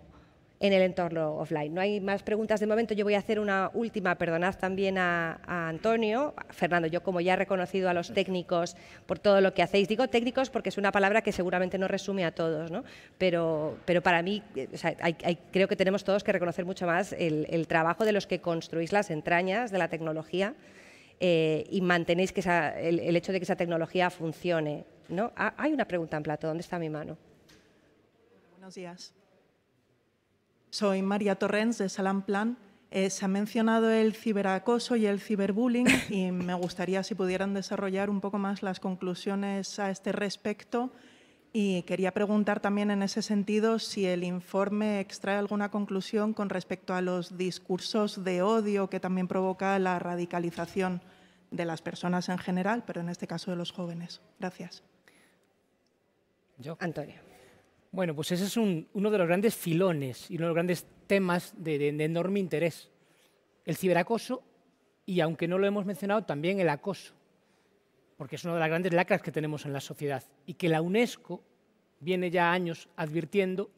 en el entorno offline. No hay más preguntas de momento. Yo voy a hacer una última, perdonad también a, Antonio. Fernando, yo como ya he reconocido a los técnicos por todo lo que hacéis, digo técnicos porque es una palabra que seguramente no resume a todos, ¿no? pero, pero para mí creo que tenemos todos que reconocer mucho más el, trabajo de los que construís las entrañas de la tecnología. Eh, y mantenéis que el hecho de que esa tecnología funcione Ah, hay una pregunta en plato, ¿dónde está mi mano? Buenos días. Soy María Torrens de Salamplan. Eh, se ha mencionado el ciberacoso y el ciberbullying y me gustaría si pudieran desarrollar un poco más las conclusiones a este respecto. Y quería preguntar también en ese sentido si el informe extrae alguna conclusión con respecto a los discursos de odio que también provoca la radicalización de las personas en general, pero en este caso de los jóvenes. Gracias. Antonio. Bueno, pues ese es uno de los grandes filones y uno de los grandes temas de, de enorme interés. El ciberacoso y, aunque no lo hemos mencionado, también el acoso, porque es una de las grandes lacras que tenemos en la sociedad y que la UNESCO viene ya años advirtiendo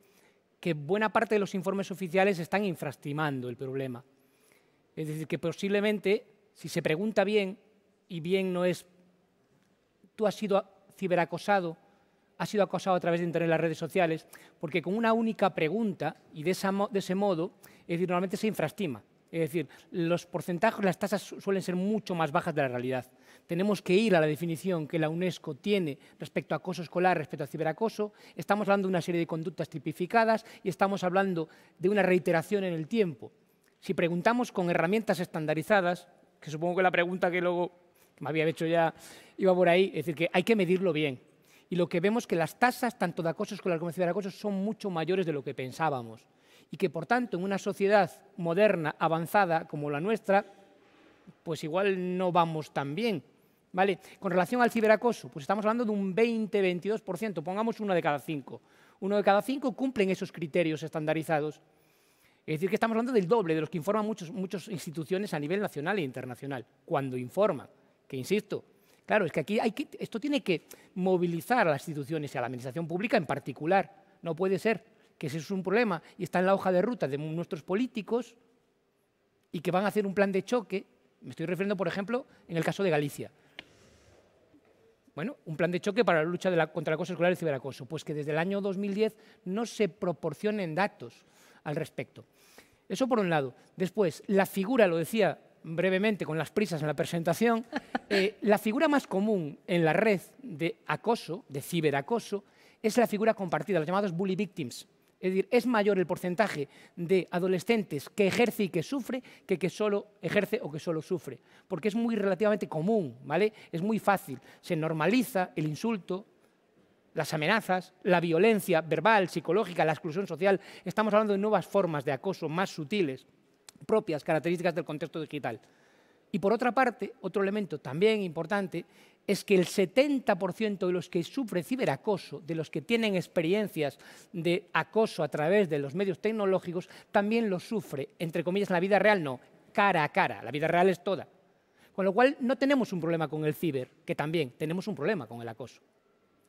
que buena parte de los informes oficiales están infrastimando el problema. Es decir, que posiblemente, si se pregunta bien, y bien no es, tú has sido ciberacosado, ha sido acosado a través de Internet y las redes sociales, porque con una única pregunta y de, ese modo, es decir, normalmente se infrastima. Es decir, los porcentajes, las tasas suelen ser mucho más bajas de la realidad. Tenemos que ir a la definición que la UNESCO tiene respecto a acoso escolar, respecto a ciberacoso. Estamos hablando de una serie de conductas tipificadas y estamos hablando de una reiteración en el tiempo. Si preguntamos con herramientas estandarizadas, que supongo que la pregunta que luego me había hecho ya iba por ahí, es decir, que hay que medirlo bien y lo que vemos es que las tasas, tanto de acoso como de ciberacoso son mucho mayores de lo que pensábamos. Y que, por tanto, en una sociedad moderna, avanzada como la nuestra, pues igual no vamos tan bien. ¿Vale? Con relación al ciberacoso, pues estamos hablando de un 20-22%, pongamos uno de cada cinco. Uno de cada cinco cumplen esos criterios estandarizados. Es decir, que estamos hablando del doble de los que informan muchas instituciones a nivel nacional e internacional, cuando informan. Que insisto, Claro, es que aquí hay que, esto tiene que movilizar a las instituciones y a la administración pública en particular. No puede ser que ese es un problema y está en la hoja de ruta de nuestros políticos y que van a hacer un plan de choque. Me estoy refiriendo, por ejemplo, en el caso de Galicia. Bueno, un plan de choque para la lucha la, contra el acoso escolar y el ciberacoso. Pues que desde el año 2010 no se proporcionen datos al respecto. Eso por un lado. Después, la figura, lo decía brevemente con las prisas en la presentación, eh, la figura más común en la red de acoso, de ciberacoso, es la figura compartida, los llamados bully victims. Es decir, es mayor el porcentaje de adolescentes que ejerce y que sufre que que solo ejerce o que solo sufre. Porque es muy relativamente común, ¿vale? Es muy fácil. Se normaliza el insulto, las amenazas, la violencia verbal, psicológica, la exclusión social. Estamos hablando de nuevas formas de acoso más sutiles propias características del contexto digital. Y por otra parte, otro elemento también importante es que el 70% de los que sufren ciberacoso, de los que tienen experiencias de acoso a través de los medios tecnológicos, también lo sufre, entre comillas, en la vida real no, cara a cara, la vida real es toda. Con lo cual no tenemos un problema con el ciber, que también tenemos un problema con el acoso.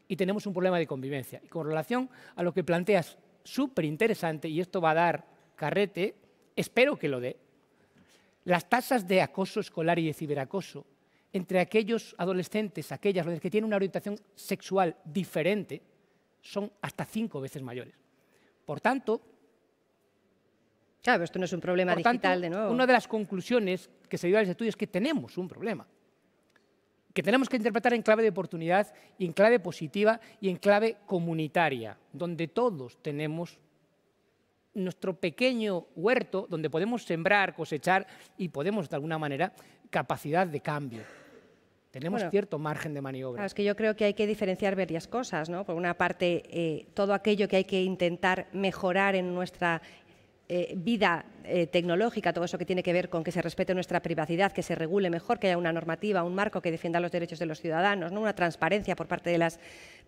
Y tenemos un problema de convivencia. Y con relación a lo que planteas, súper interesante, y esto va a dar carrete espero que lo dé, las tasas de acoso escolar y de ciberacoso entre aquellos adolescentes, aquellas que tienen una orientación sexual diferente, son hasta cinco veces mayores. Por tanto, esto no es un problema digital de nuevo. Una de las conclusiones que se dio al estudio es que tenemos un problema, que tenemos que interpretar en clave de oportunidad en clave positiva y en clave comunitaria, donde todos tenemos nuestro pequeño huerto donde podemos sembrar, cosechar y podemos, de alguna manera, capacidad de cambio. Tenemos cierto margen de maniobra. Claro, es que yo creo que hay que diferenciar varias cosas, ¿no? Por una parte, eh, todo aquello que hay que intentar mejorar en nuestra eh, vida eh, tecnológica, todo eso que tiene que ver con que se respete nuestra privacidad, que se regule mejor, que haya una normativa, un marco que defienda los derechos de los ciudadanos, ¿no? una transparencia por parte de las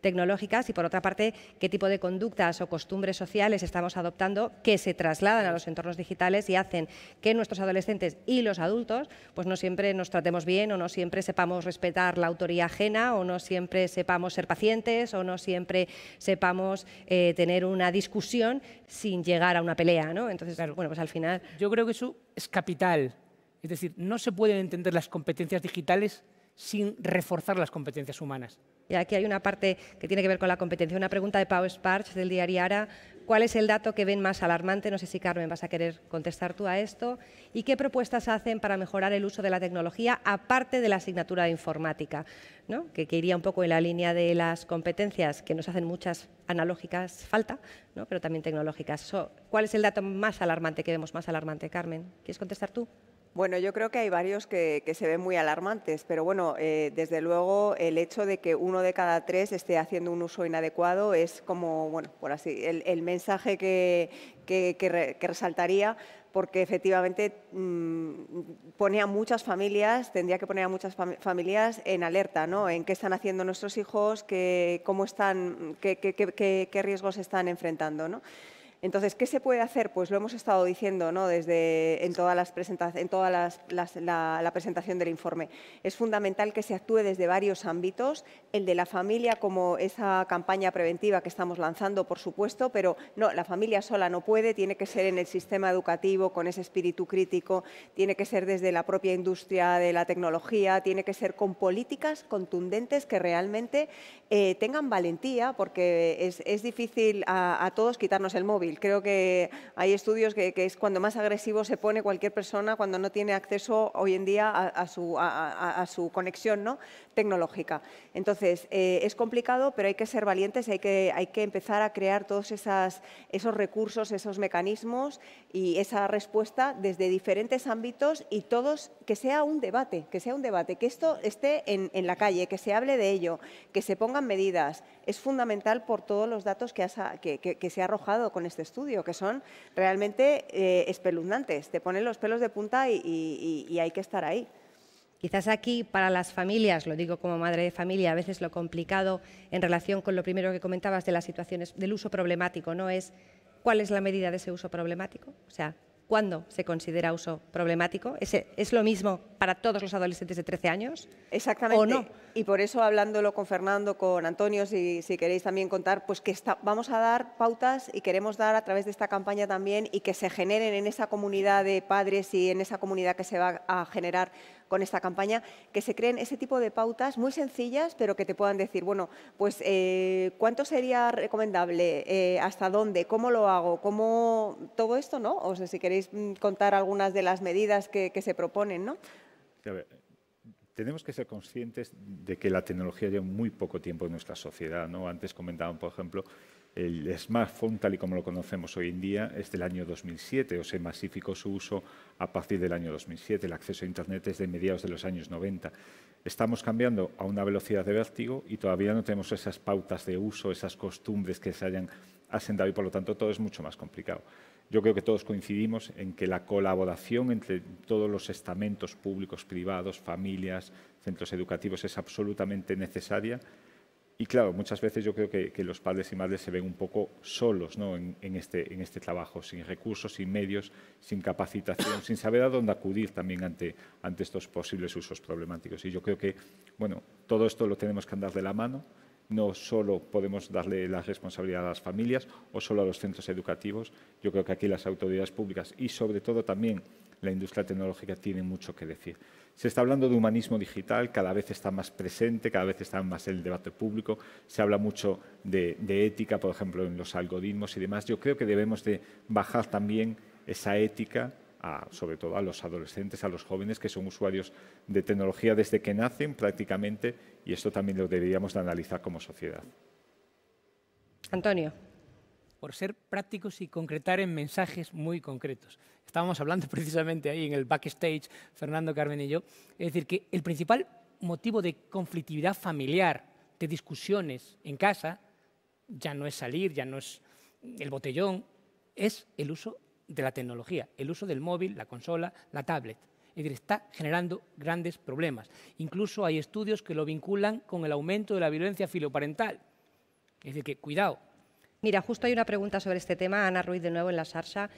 tecnológicas y, por otra parte, qué tipo de conductas o costumbres sociales estamos adoptando que se trasladan a los entornos digitales y hacen que nuestros adolescentes y los adultos pues no siempre nos tratemos bien o no siempre sepamos respetar la autoría ajena o no siempre sepamos ser pacientes o no siempre sepamos eh, tener una discusión sin llegar a una pelea. ¿no? Entonces, bueno, pues al final... Yo creo que eso es capital. Es decir, no se pueden entender las competencias digitales sin reforzar las competencias humanas. Y aquí hay una parte que tiene que ver con la competencia. Una pregunta de Pau Sparch del diario Ara. ¿Cuál es el dato que ven más alarmante? No sé si Carmen vas a querer contestar tú a esto. ¿Y qué propuestas hacen para mejorar el uso de la tecnología aparte de la asignatura de informática? Que, que, iría un poco en la línea de las competencias que nos hacen muchas analógicas falta, pero también tecnológicas. ¿Cuál es el dato más alarmante que vemos más alarmante, Carmen? ¿Quieres contestar tú? Bueno, yo creo que hay varios que, se ven muy alarmantes, pero bueno, eh, desde luego el hecho de que uno de cada tres esté haciendo un uso inadecuado es como, bueno, por así, el, mensaje que, resaltaría porque efectivamente mm, pone a muchas familias, tendría que poner a muchas familias en alerta, ¿no? En qué están haciendo nuestros hijos, qué, cómo están, qué, qué riesgos están enfrentando, ¿no? Entonces, ¿qué se puede hacer? Pues lo hemos estado diciendo ¿no? desde en las en toda la, presentación del informe. Es fundamental que se actúe desde varios ámbitos, el de la familia como esa campaña preventiva que estamos lanzando, por supuesto, pero no, la familia sola no puede, tiene que ser en el sistema educativo con ese espíritu crítico, tiene que ser desde la propia industria de la tecnología, tiene que ser con políticas contundentes que realmente eh, tengan valentía, porque es, difícil a todos quitarnos el móvil Creo que hay estudios que, es cuando más agresivo se pone cualquier persona cuando no tiene acceso hoy en día a, su, a su, conexión, ¿no? tecnológica. Entonces, eh, es complicado, pero hay que ser valientes, hay que, hay que empezar a crear todos esas, esos recursos, esos mecanismos y esa respuesta desde diferentes ámbitos y todos, que sea un debate, que sea un debate, que esto esté en, en la calle, que se hable de ello, que se pongan medidas. Es fundamental por todos los datos que, se ha arrojado con este estudio, que son realmente eh, espeluznantes, te ponen los pelos de punta y hay que estar ahí. Quizás aquí para las familias, lo digo como madre de familia, a veces lo complicado en relación con lo primero que comentabas de las situaciones del uso problemático, ¿no? Es cuál es la medida de ese uso problemático, o sea, cuándo se considera uso problemático. ¿Es, lo mismo para todos los adolescentes de 13 años? Exactamente. ¿O no? Y por eso, hablándolo con Fernando, con Antonio, si, queréis también contar, pues que vamos a dar pautas y queremos dar a través de esta campaña también y que se generen en esa comunidad de padres y en esa comunidad que se va a generar con esta campaña, que se creen ese tipo de pautas muy sencillas, pero que te puedan decir, bueno, pues eh, cuánto sería recomendable, eh, hasta dónde, cómo lo hago, cómo todo esto, ¿no? O sea, si queréis mm, contar algunas de las medidas que, se proponen, ¿no? A ver, tenemos que ser conscientes de que la tecnología lleva muy poco tiempo en nuestra sociedad, ¿no? Antes comentaban, por ejemplo, el smartphone, tal y como lo conocemos hoy en día, es del año 2007 o se masificó su uso a partir del año 2007. El acceso a Internet es de mediados de los años 90. Estamos cambiando a una velocidad de vértigo y todavía no tenemos esas pautas de uso, esas costumbres que se hayan asentado y por lo tanto todo es mucho más complicado. Yo creo que todos coincidimos en que la colaboración entre todos los estamentos públicos, privados, familias, centros educativos es absolutamente necesaria y claro, muchas veces yo creo que, los padres y madres se ven un poco solos este, en, este, trabajo, sin recursos, sin medios, sin capacitación, sin saber a dónde acudir también ante, ante estos posibles usos problemáticos. Y yo creo que bueno, todo esto lo tenemos que andar de la mano. No solo podemos darle la responsabilidad a las familias o solo a los centros educativos. Yo creo que aquí las autoridades públicas y sobre todo también la industria tecnológica tiene mucho que decir. Se está hablando de humanismo digital, cada vez está más presente, cada vez está más en el debate público, se habla mucho de, ética, por ejemplo, en los algoritmos y demás. Yo creo que debemos de bajar también esa ética, sobre todo a los adolescentes, a los jóvenes que son usuarios de tecnología desde que nacen prácticamente, y esto también lo deberíamos de analizar como sociedad. Antonio por ser prácticos y concretar en mensajes muy concretos. Estábamos hablando <laughs> precisamente ahí en el backstage, Fernando, Carmen y yo, es decir, que el principal motivo de conflictividad familiar, de discusiones en casa, ya no es salir, ya no es el botellón, es el uso de la tecnología, el uso del móvil, la consola, la tablet. Es decir, está generando grandes problemas. Incluso hay estudios que lo vinculan con el aumento de la violencia filoparental. Es decir, que cuidado, Mira, justo hay una pregunta sobre este tema, Ana Ruiz de nuevo en la Sarsa,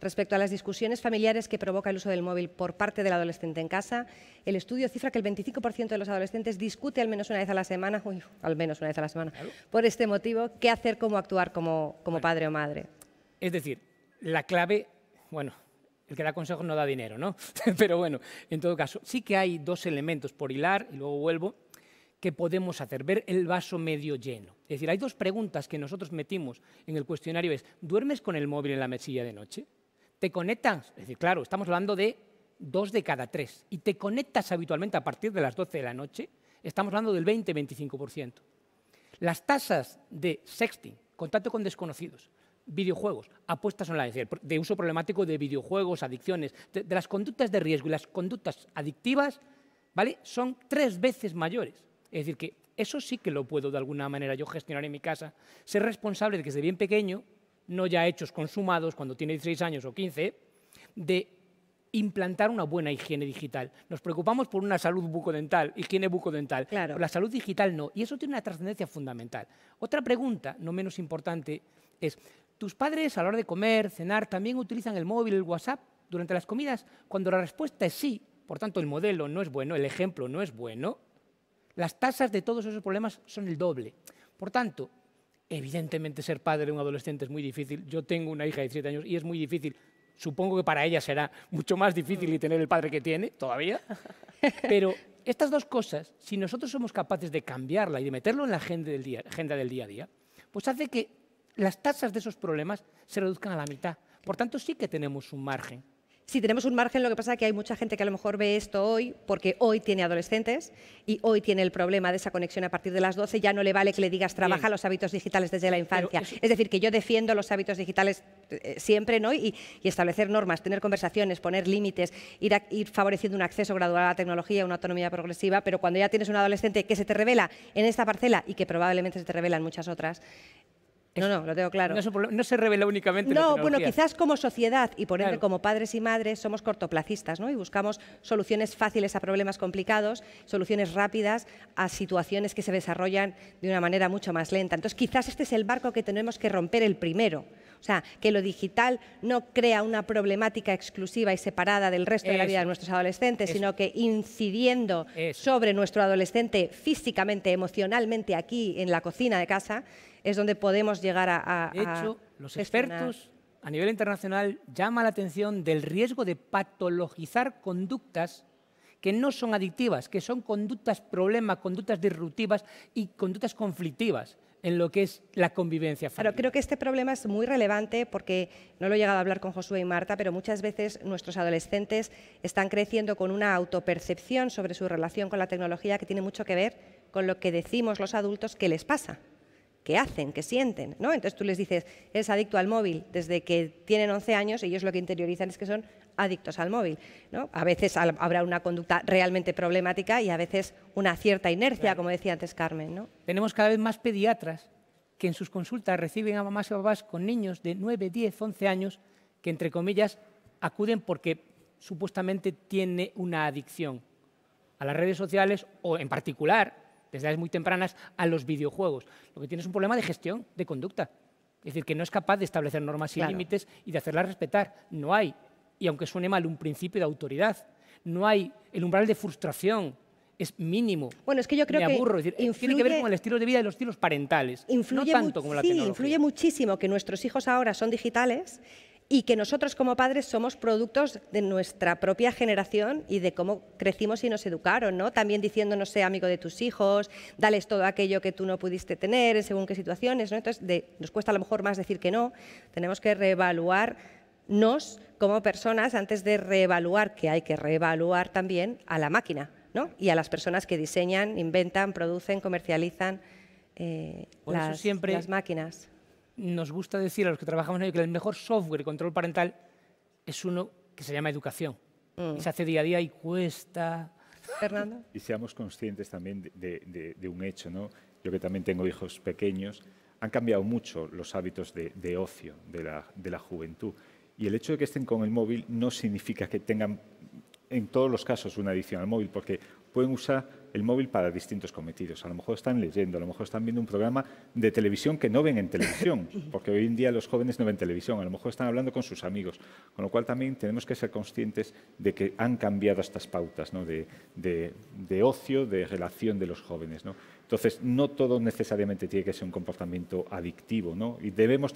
respecto a las discusiones familiares que provoca el uso del móvil por parte del adolescente en casa. El estudio cifra que el 25% de los adolescentes discute al menos una vez a la semana, uy, al menos una vez a la semana, por este motivo, qué hacer, cómo actuar como, como padre o madre. Es decir, la clave, bueno, el que da consejos no da dinero, ¿no? <laughs> Pero bueno, en todo caso, sí que hay dos elementos por hilar, y luego vuelvo, que podemos hacer, ver el vaso medio lleno. Es decir, hay dos preguntas que nosotros metimos en el cuestionario, es, ¿duermes con el móvil en la mesilla de noche? ¿Te conectas? Es decir, claro, estamos hablando de dos de cada tres. ¿Y te conectas habitualmente a partir de las doce de la noche? Estamos hablando del 20-25%. Las tasas de sexting, contacto con desconocidos, videojuegos, apuestas online, de uso problemático de videojuegos, adicciones, de, de, las conductas de riesgo y las conductas adictivas, ¿vale? Son tres veces mayores es decir, que eso sí que lo puedo de alguna manera yo gestionar en mi casa. Ser responsable de que desde bien pequeño, no ya hechos consumados cuando tiene 16 años o 15, de implantar una buena higiene digital. Nos preocupamos por una salud bucodental, higiene bucodental, claro. la salud digital no. Y eso tiene una trascendencia fundamental. Otra pregunta, no menos importante, es, ¿tus padres a la hora de comer, cenar, también utilizan el móvil, el WhatsApp durante las comidas? Cuando la respuesta es sí, por tanto el modelo no es bueno, el ejemplo no es bueno, las tasas de todos esos problemas son el doble. Por tanto, evidentemente ser padre de un adolescente es muy difícil. Yo tengo una hija de 17 años y es muy difícil. Supongo que para ella será mucho más difícil y tener el padre que tiene todavía. <laughs> Pero estas dos cosas, si nosotros somos capaces de cambiarla y de meterlo en la agenda agenda del día a día, pues hace que las tasas de esos problemas se reduzcan a la mitad. Por tanto, sí que tenemos un margen. Si tenemos un margen, lo que pasa es que hay mucha gente que a lo mejor ve esto hoy porque hoy tiene adolescentes y hoy tiene el problema de esa conexión a partir de las 12, ya no le vale que le digas trabaja los hábitos digitales desde la infancia. Es decir, que yo defiendo los hábitos digitales eh, siempre ¿no? Y, establecer normas, tener conversaciones, poner límites, ir, ir favoreciendo un acceso gradual a la tecnología, una autonomía progresiva, pero cuando ya tienes un adolescente que se te revela en esta parcela y que probablemente se te revela muchas otras, no, no, lo tengo claro. No, se revela únicamente. No, bueno, quizás como sociedad y por como padres y madres somos cortoplacistas, ¿no? Y buscamos soluciones fáciles a problemas complicados, soluciones rápidas a situaciones que se desarrollan de una manera mucho más lenta. Entonces, quizás este es el barco que tenemos que romper el primero. O sea, que lo digital no crea una problemática exclusiva y separada del resto de la vida de nuestros adolescentes, sino que incidiendo sobre nuestro adolescente físicamente, emocionalmente, aquí en la cocina de casa, es donde podemos llegar a... de hecho, los expertos a nivel internacional llama la atención del riesgo de patologizar conductas que no son adictivas, que son conductas problema, conductas disruptivas y conductas conflictivas en lo que es la convivencia Claro, creo que este problema es muy relevante porque no lo he llegado a hablar con Josué y Marta, pero muchas veces nuestros adolescentes están creciendo con una autopercepción sobre su relación con la tecnología que tiene mucho que ver con lo que decimos los adultos que les pasa, que hacen, que sienten, ¿no? Entonces tú les dices, eres adicto al móvil desde que tienen 11 años y ellos lo que interiorizan es que son adictos al móvil. ¿no? A veces habrá una conducta realmente problemática y a veces una cierta inercia, como decía antes Carmen. Tenemos cada vez más pediatras que en sus consultas reciben a mamás y papás con niños de 9, 10, 11 años que, entre comillas, acuden porque supuestamente tiene una adicción a las redes sociales o, en particular, desde edades muy tempranas, a los videojuegos. Lo que tiene es un problema de gestión de conducta. Es decir, que no es capaz de establecer normas y límites y de hacerlas respetar. No hay y aunque suene mal, un principio de autoridad. No hay el umbral de frustración, es mínimo. Bueno, es que yo creo Me aburro. que, influye, eh, tiene que ver con el estilo de vida y los estilos parentales. no tanto como la sí, influye muchísimo que nuestros hijos ahora son digitales y que nosotros como padres somos productos de nuestra propia generación y de cómo crecimos y nos educaron, ¿no? También diciéndonos, sé amigo de tus hijos, dales todo aquello que tú no pudiste tener, según qué situaciones, ¿no? Entonces, nos cuesta a lo mejor más decir que no. Tenemos que reevaluar nos como personas antes de reevaluar, que hay que reevaluar también a la máquina ¿no? y a las personas que diseñan, inventan, producen, comercializan eh, las, siempre las máquinas. Nos gusta decir a los que trabajamos en ello que el mejor software de control parental es uno que se llama educación. Mm. se hace día a día y cuesta. Fernando. Y seamos conscientes también de, un hecho, ¿no? Yo que también tengo hijos pequeños, han cambiado mucho los hábitos de, ocio de la juventud. Y el hecho de que estén con el móvil no significa que tengan en todos los casos una adicción al móvil, porque pueden usar el móvil para distintos cometidos. A lo mejor están leyendo, a lo mejor están viendo un programa de televisión que no ven en televisión, <laughs> porque hoy en día los jóvenes no ven televisión, a lo mejor están hablando con sus amigos, con lo cual también tenemos que ser conscientes de que han cambiado estas pautas de, ocio, de relación de los jóvenes. Entonces, no todo necesariamente tiene que ser un comportamiento adictivo, Y debemos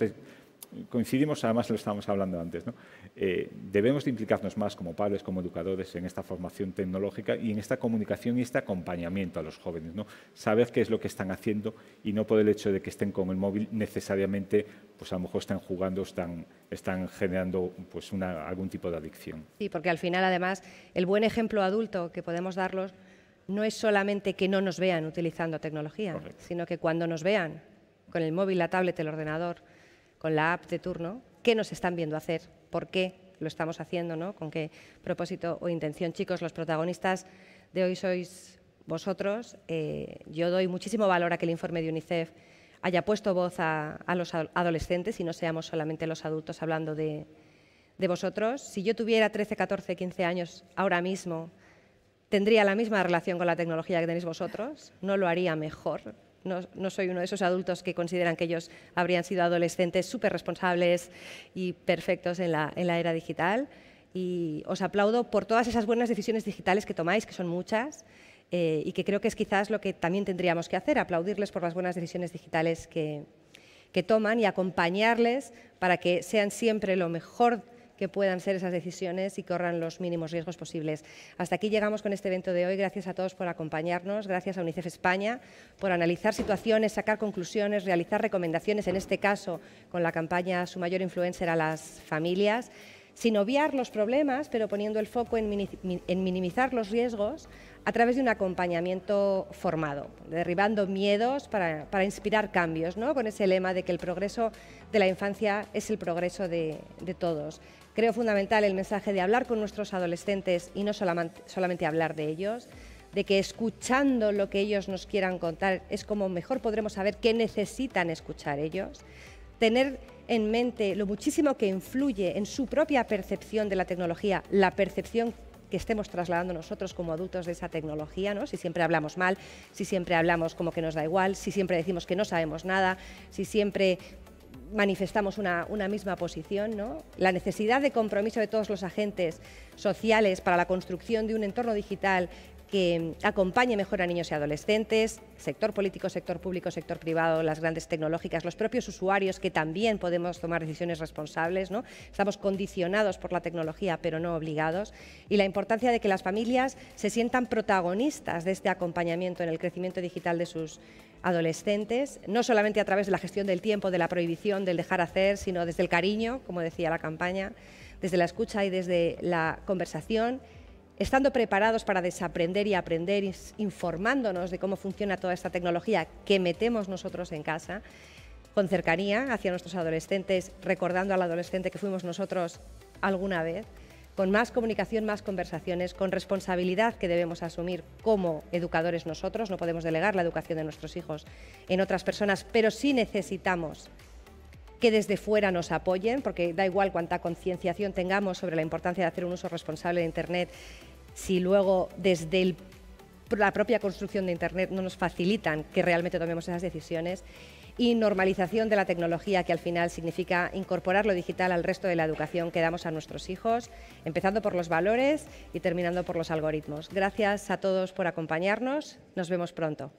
coincidimos, además lo estábamos hablando antes, eh, debemos implicarnos más como padres, como educadores en esta formación tecnológica y en esta comunicación y este acompañamiento a los jóvenes, ¿no? saber qué es lo que están haciendo y no por el hecho de que estén con el móvil necesariamente, pues a lo mejor están jugando, están, están generando pues algún tipo de adicción. Sí, porque al final además el buen ejemplo adulto que podemos darlos no es solamente que no nos vean utilizando tecnología, sino que cuando nos vean con el móvil, la tablet, el ordenador, con la app de turno, ¿qué nos están viendo hacer? ¿Por qué lo estamos haciendo? ¿Con qué propósito o intención? Chicos, los protagonistas de hoy sois vosotros. Eh, yo doy muchísimo valor a que el informe de UNICEF haya puesto voz a, los adolescentes y no seamos solamente los adultos hablando de, de vosotros. Si yo tuviera 13, 14, 15 años ahora mismo tendría la misma relación con la tecnología que tenéis vosotros, no lo haría mejor. No, soy uno de esos adultos que consideran que ellos habrían sido adolescentes súper responsables y perfectos en la, era digital. Y os aplaudo por todas esas buenas decisiones digitales que tomáis, que son muchas, eh, y que creo que es quizás lo que también tendríamos que hacer, aplaudirles por las buenas decisiones digitales que toman y acompañarles para que sean siempre lo mejor que puedan ser esas decisiones y corran los mínimos riesgos posibles. Hasta aquí llegamos con este evento de hoy. Gracias a todos por acompañarnos. Gracias a UNICEF España por analizar situaciones, sacar conclusiones, realizar recomendaciones, en este caso con la campaña Su mayor influencer a las familias sin obviar los problemas, pero poniendo el foco en, minimizar los riesgos a través de un acompañamiento formado, derribando miedos para, inspirar cambios, ¿no? con ese lema de que el progreso de la infancia es el progreso de todos. Creo fundamental el mensaje de hablar con nuestros adolescentes y no solamente, hablar de ellos, de que escuchando lo que ellos nos quieran contar es como mejor podremos saber qué necesitan escuchar ellos. Tener en mente lo muchísimo que influye en su propia percepción de la tecnología, la percepción que estemos trasladando nosotros como adultos de esa tecnología, ¿no? si siempre hablamos mal, si siempre hablamos como que nos da igual, si siempre decimos que no sabemos nada, si siempre manifestamos una, misma posición, la necesidad de compromiso de todos los agentes sociales para la construcción de un entorno digital que acompañe mejor a niños y adolescentes, sector político, sector público, sector privado, las grandes tecnológicas, los propios usuarios, que también podemos tomar decisiones responsables. ¿no? Estamos condicionados por la tecnología, pero no obligados. Y la importancia de que las familias se sientan protagonistas de este acompañamiento en el crecimiento digital de sus adolescentes, no solamente a través de la gestión del tiempo, de la prohibición, del dejar hacer, sino desde el cariño, como decía la campaña, desde la escucha y desde la conversación estando preparados para desaprender y aprender, informándonos de cómo funciona toda esta tecnología que metemos nosotros en casa, con cercanía hacia nuestros adolescentes, recordando al adolescente que fuimos nosotros alguna vez, con más comunicación, más conversaciones, con responsabilidad que debemos asumir como educadores nosotros. No podemos delegar la educación de nuestros hijos en otras personas, pero sí necesitamos que desde fuera nos apoyen, porque da igual cuánta concienciación tengamos sobre la importancia de hacer un uso responsable de Internet si luego desde la propia construcción de Internet no nos facilitan que realmente tomemos esas decisiones y normalización de la tecnología, que al final significa incorporar lo digital al resto de la educación que damos a nuestros hijos, empezando por los valores y terminando por los algoritmos. Gracias a todos por acompañarnos. Nos vemos pronto.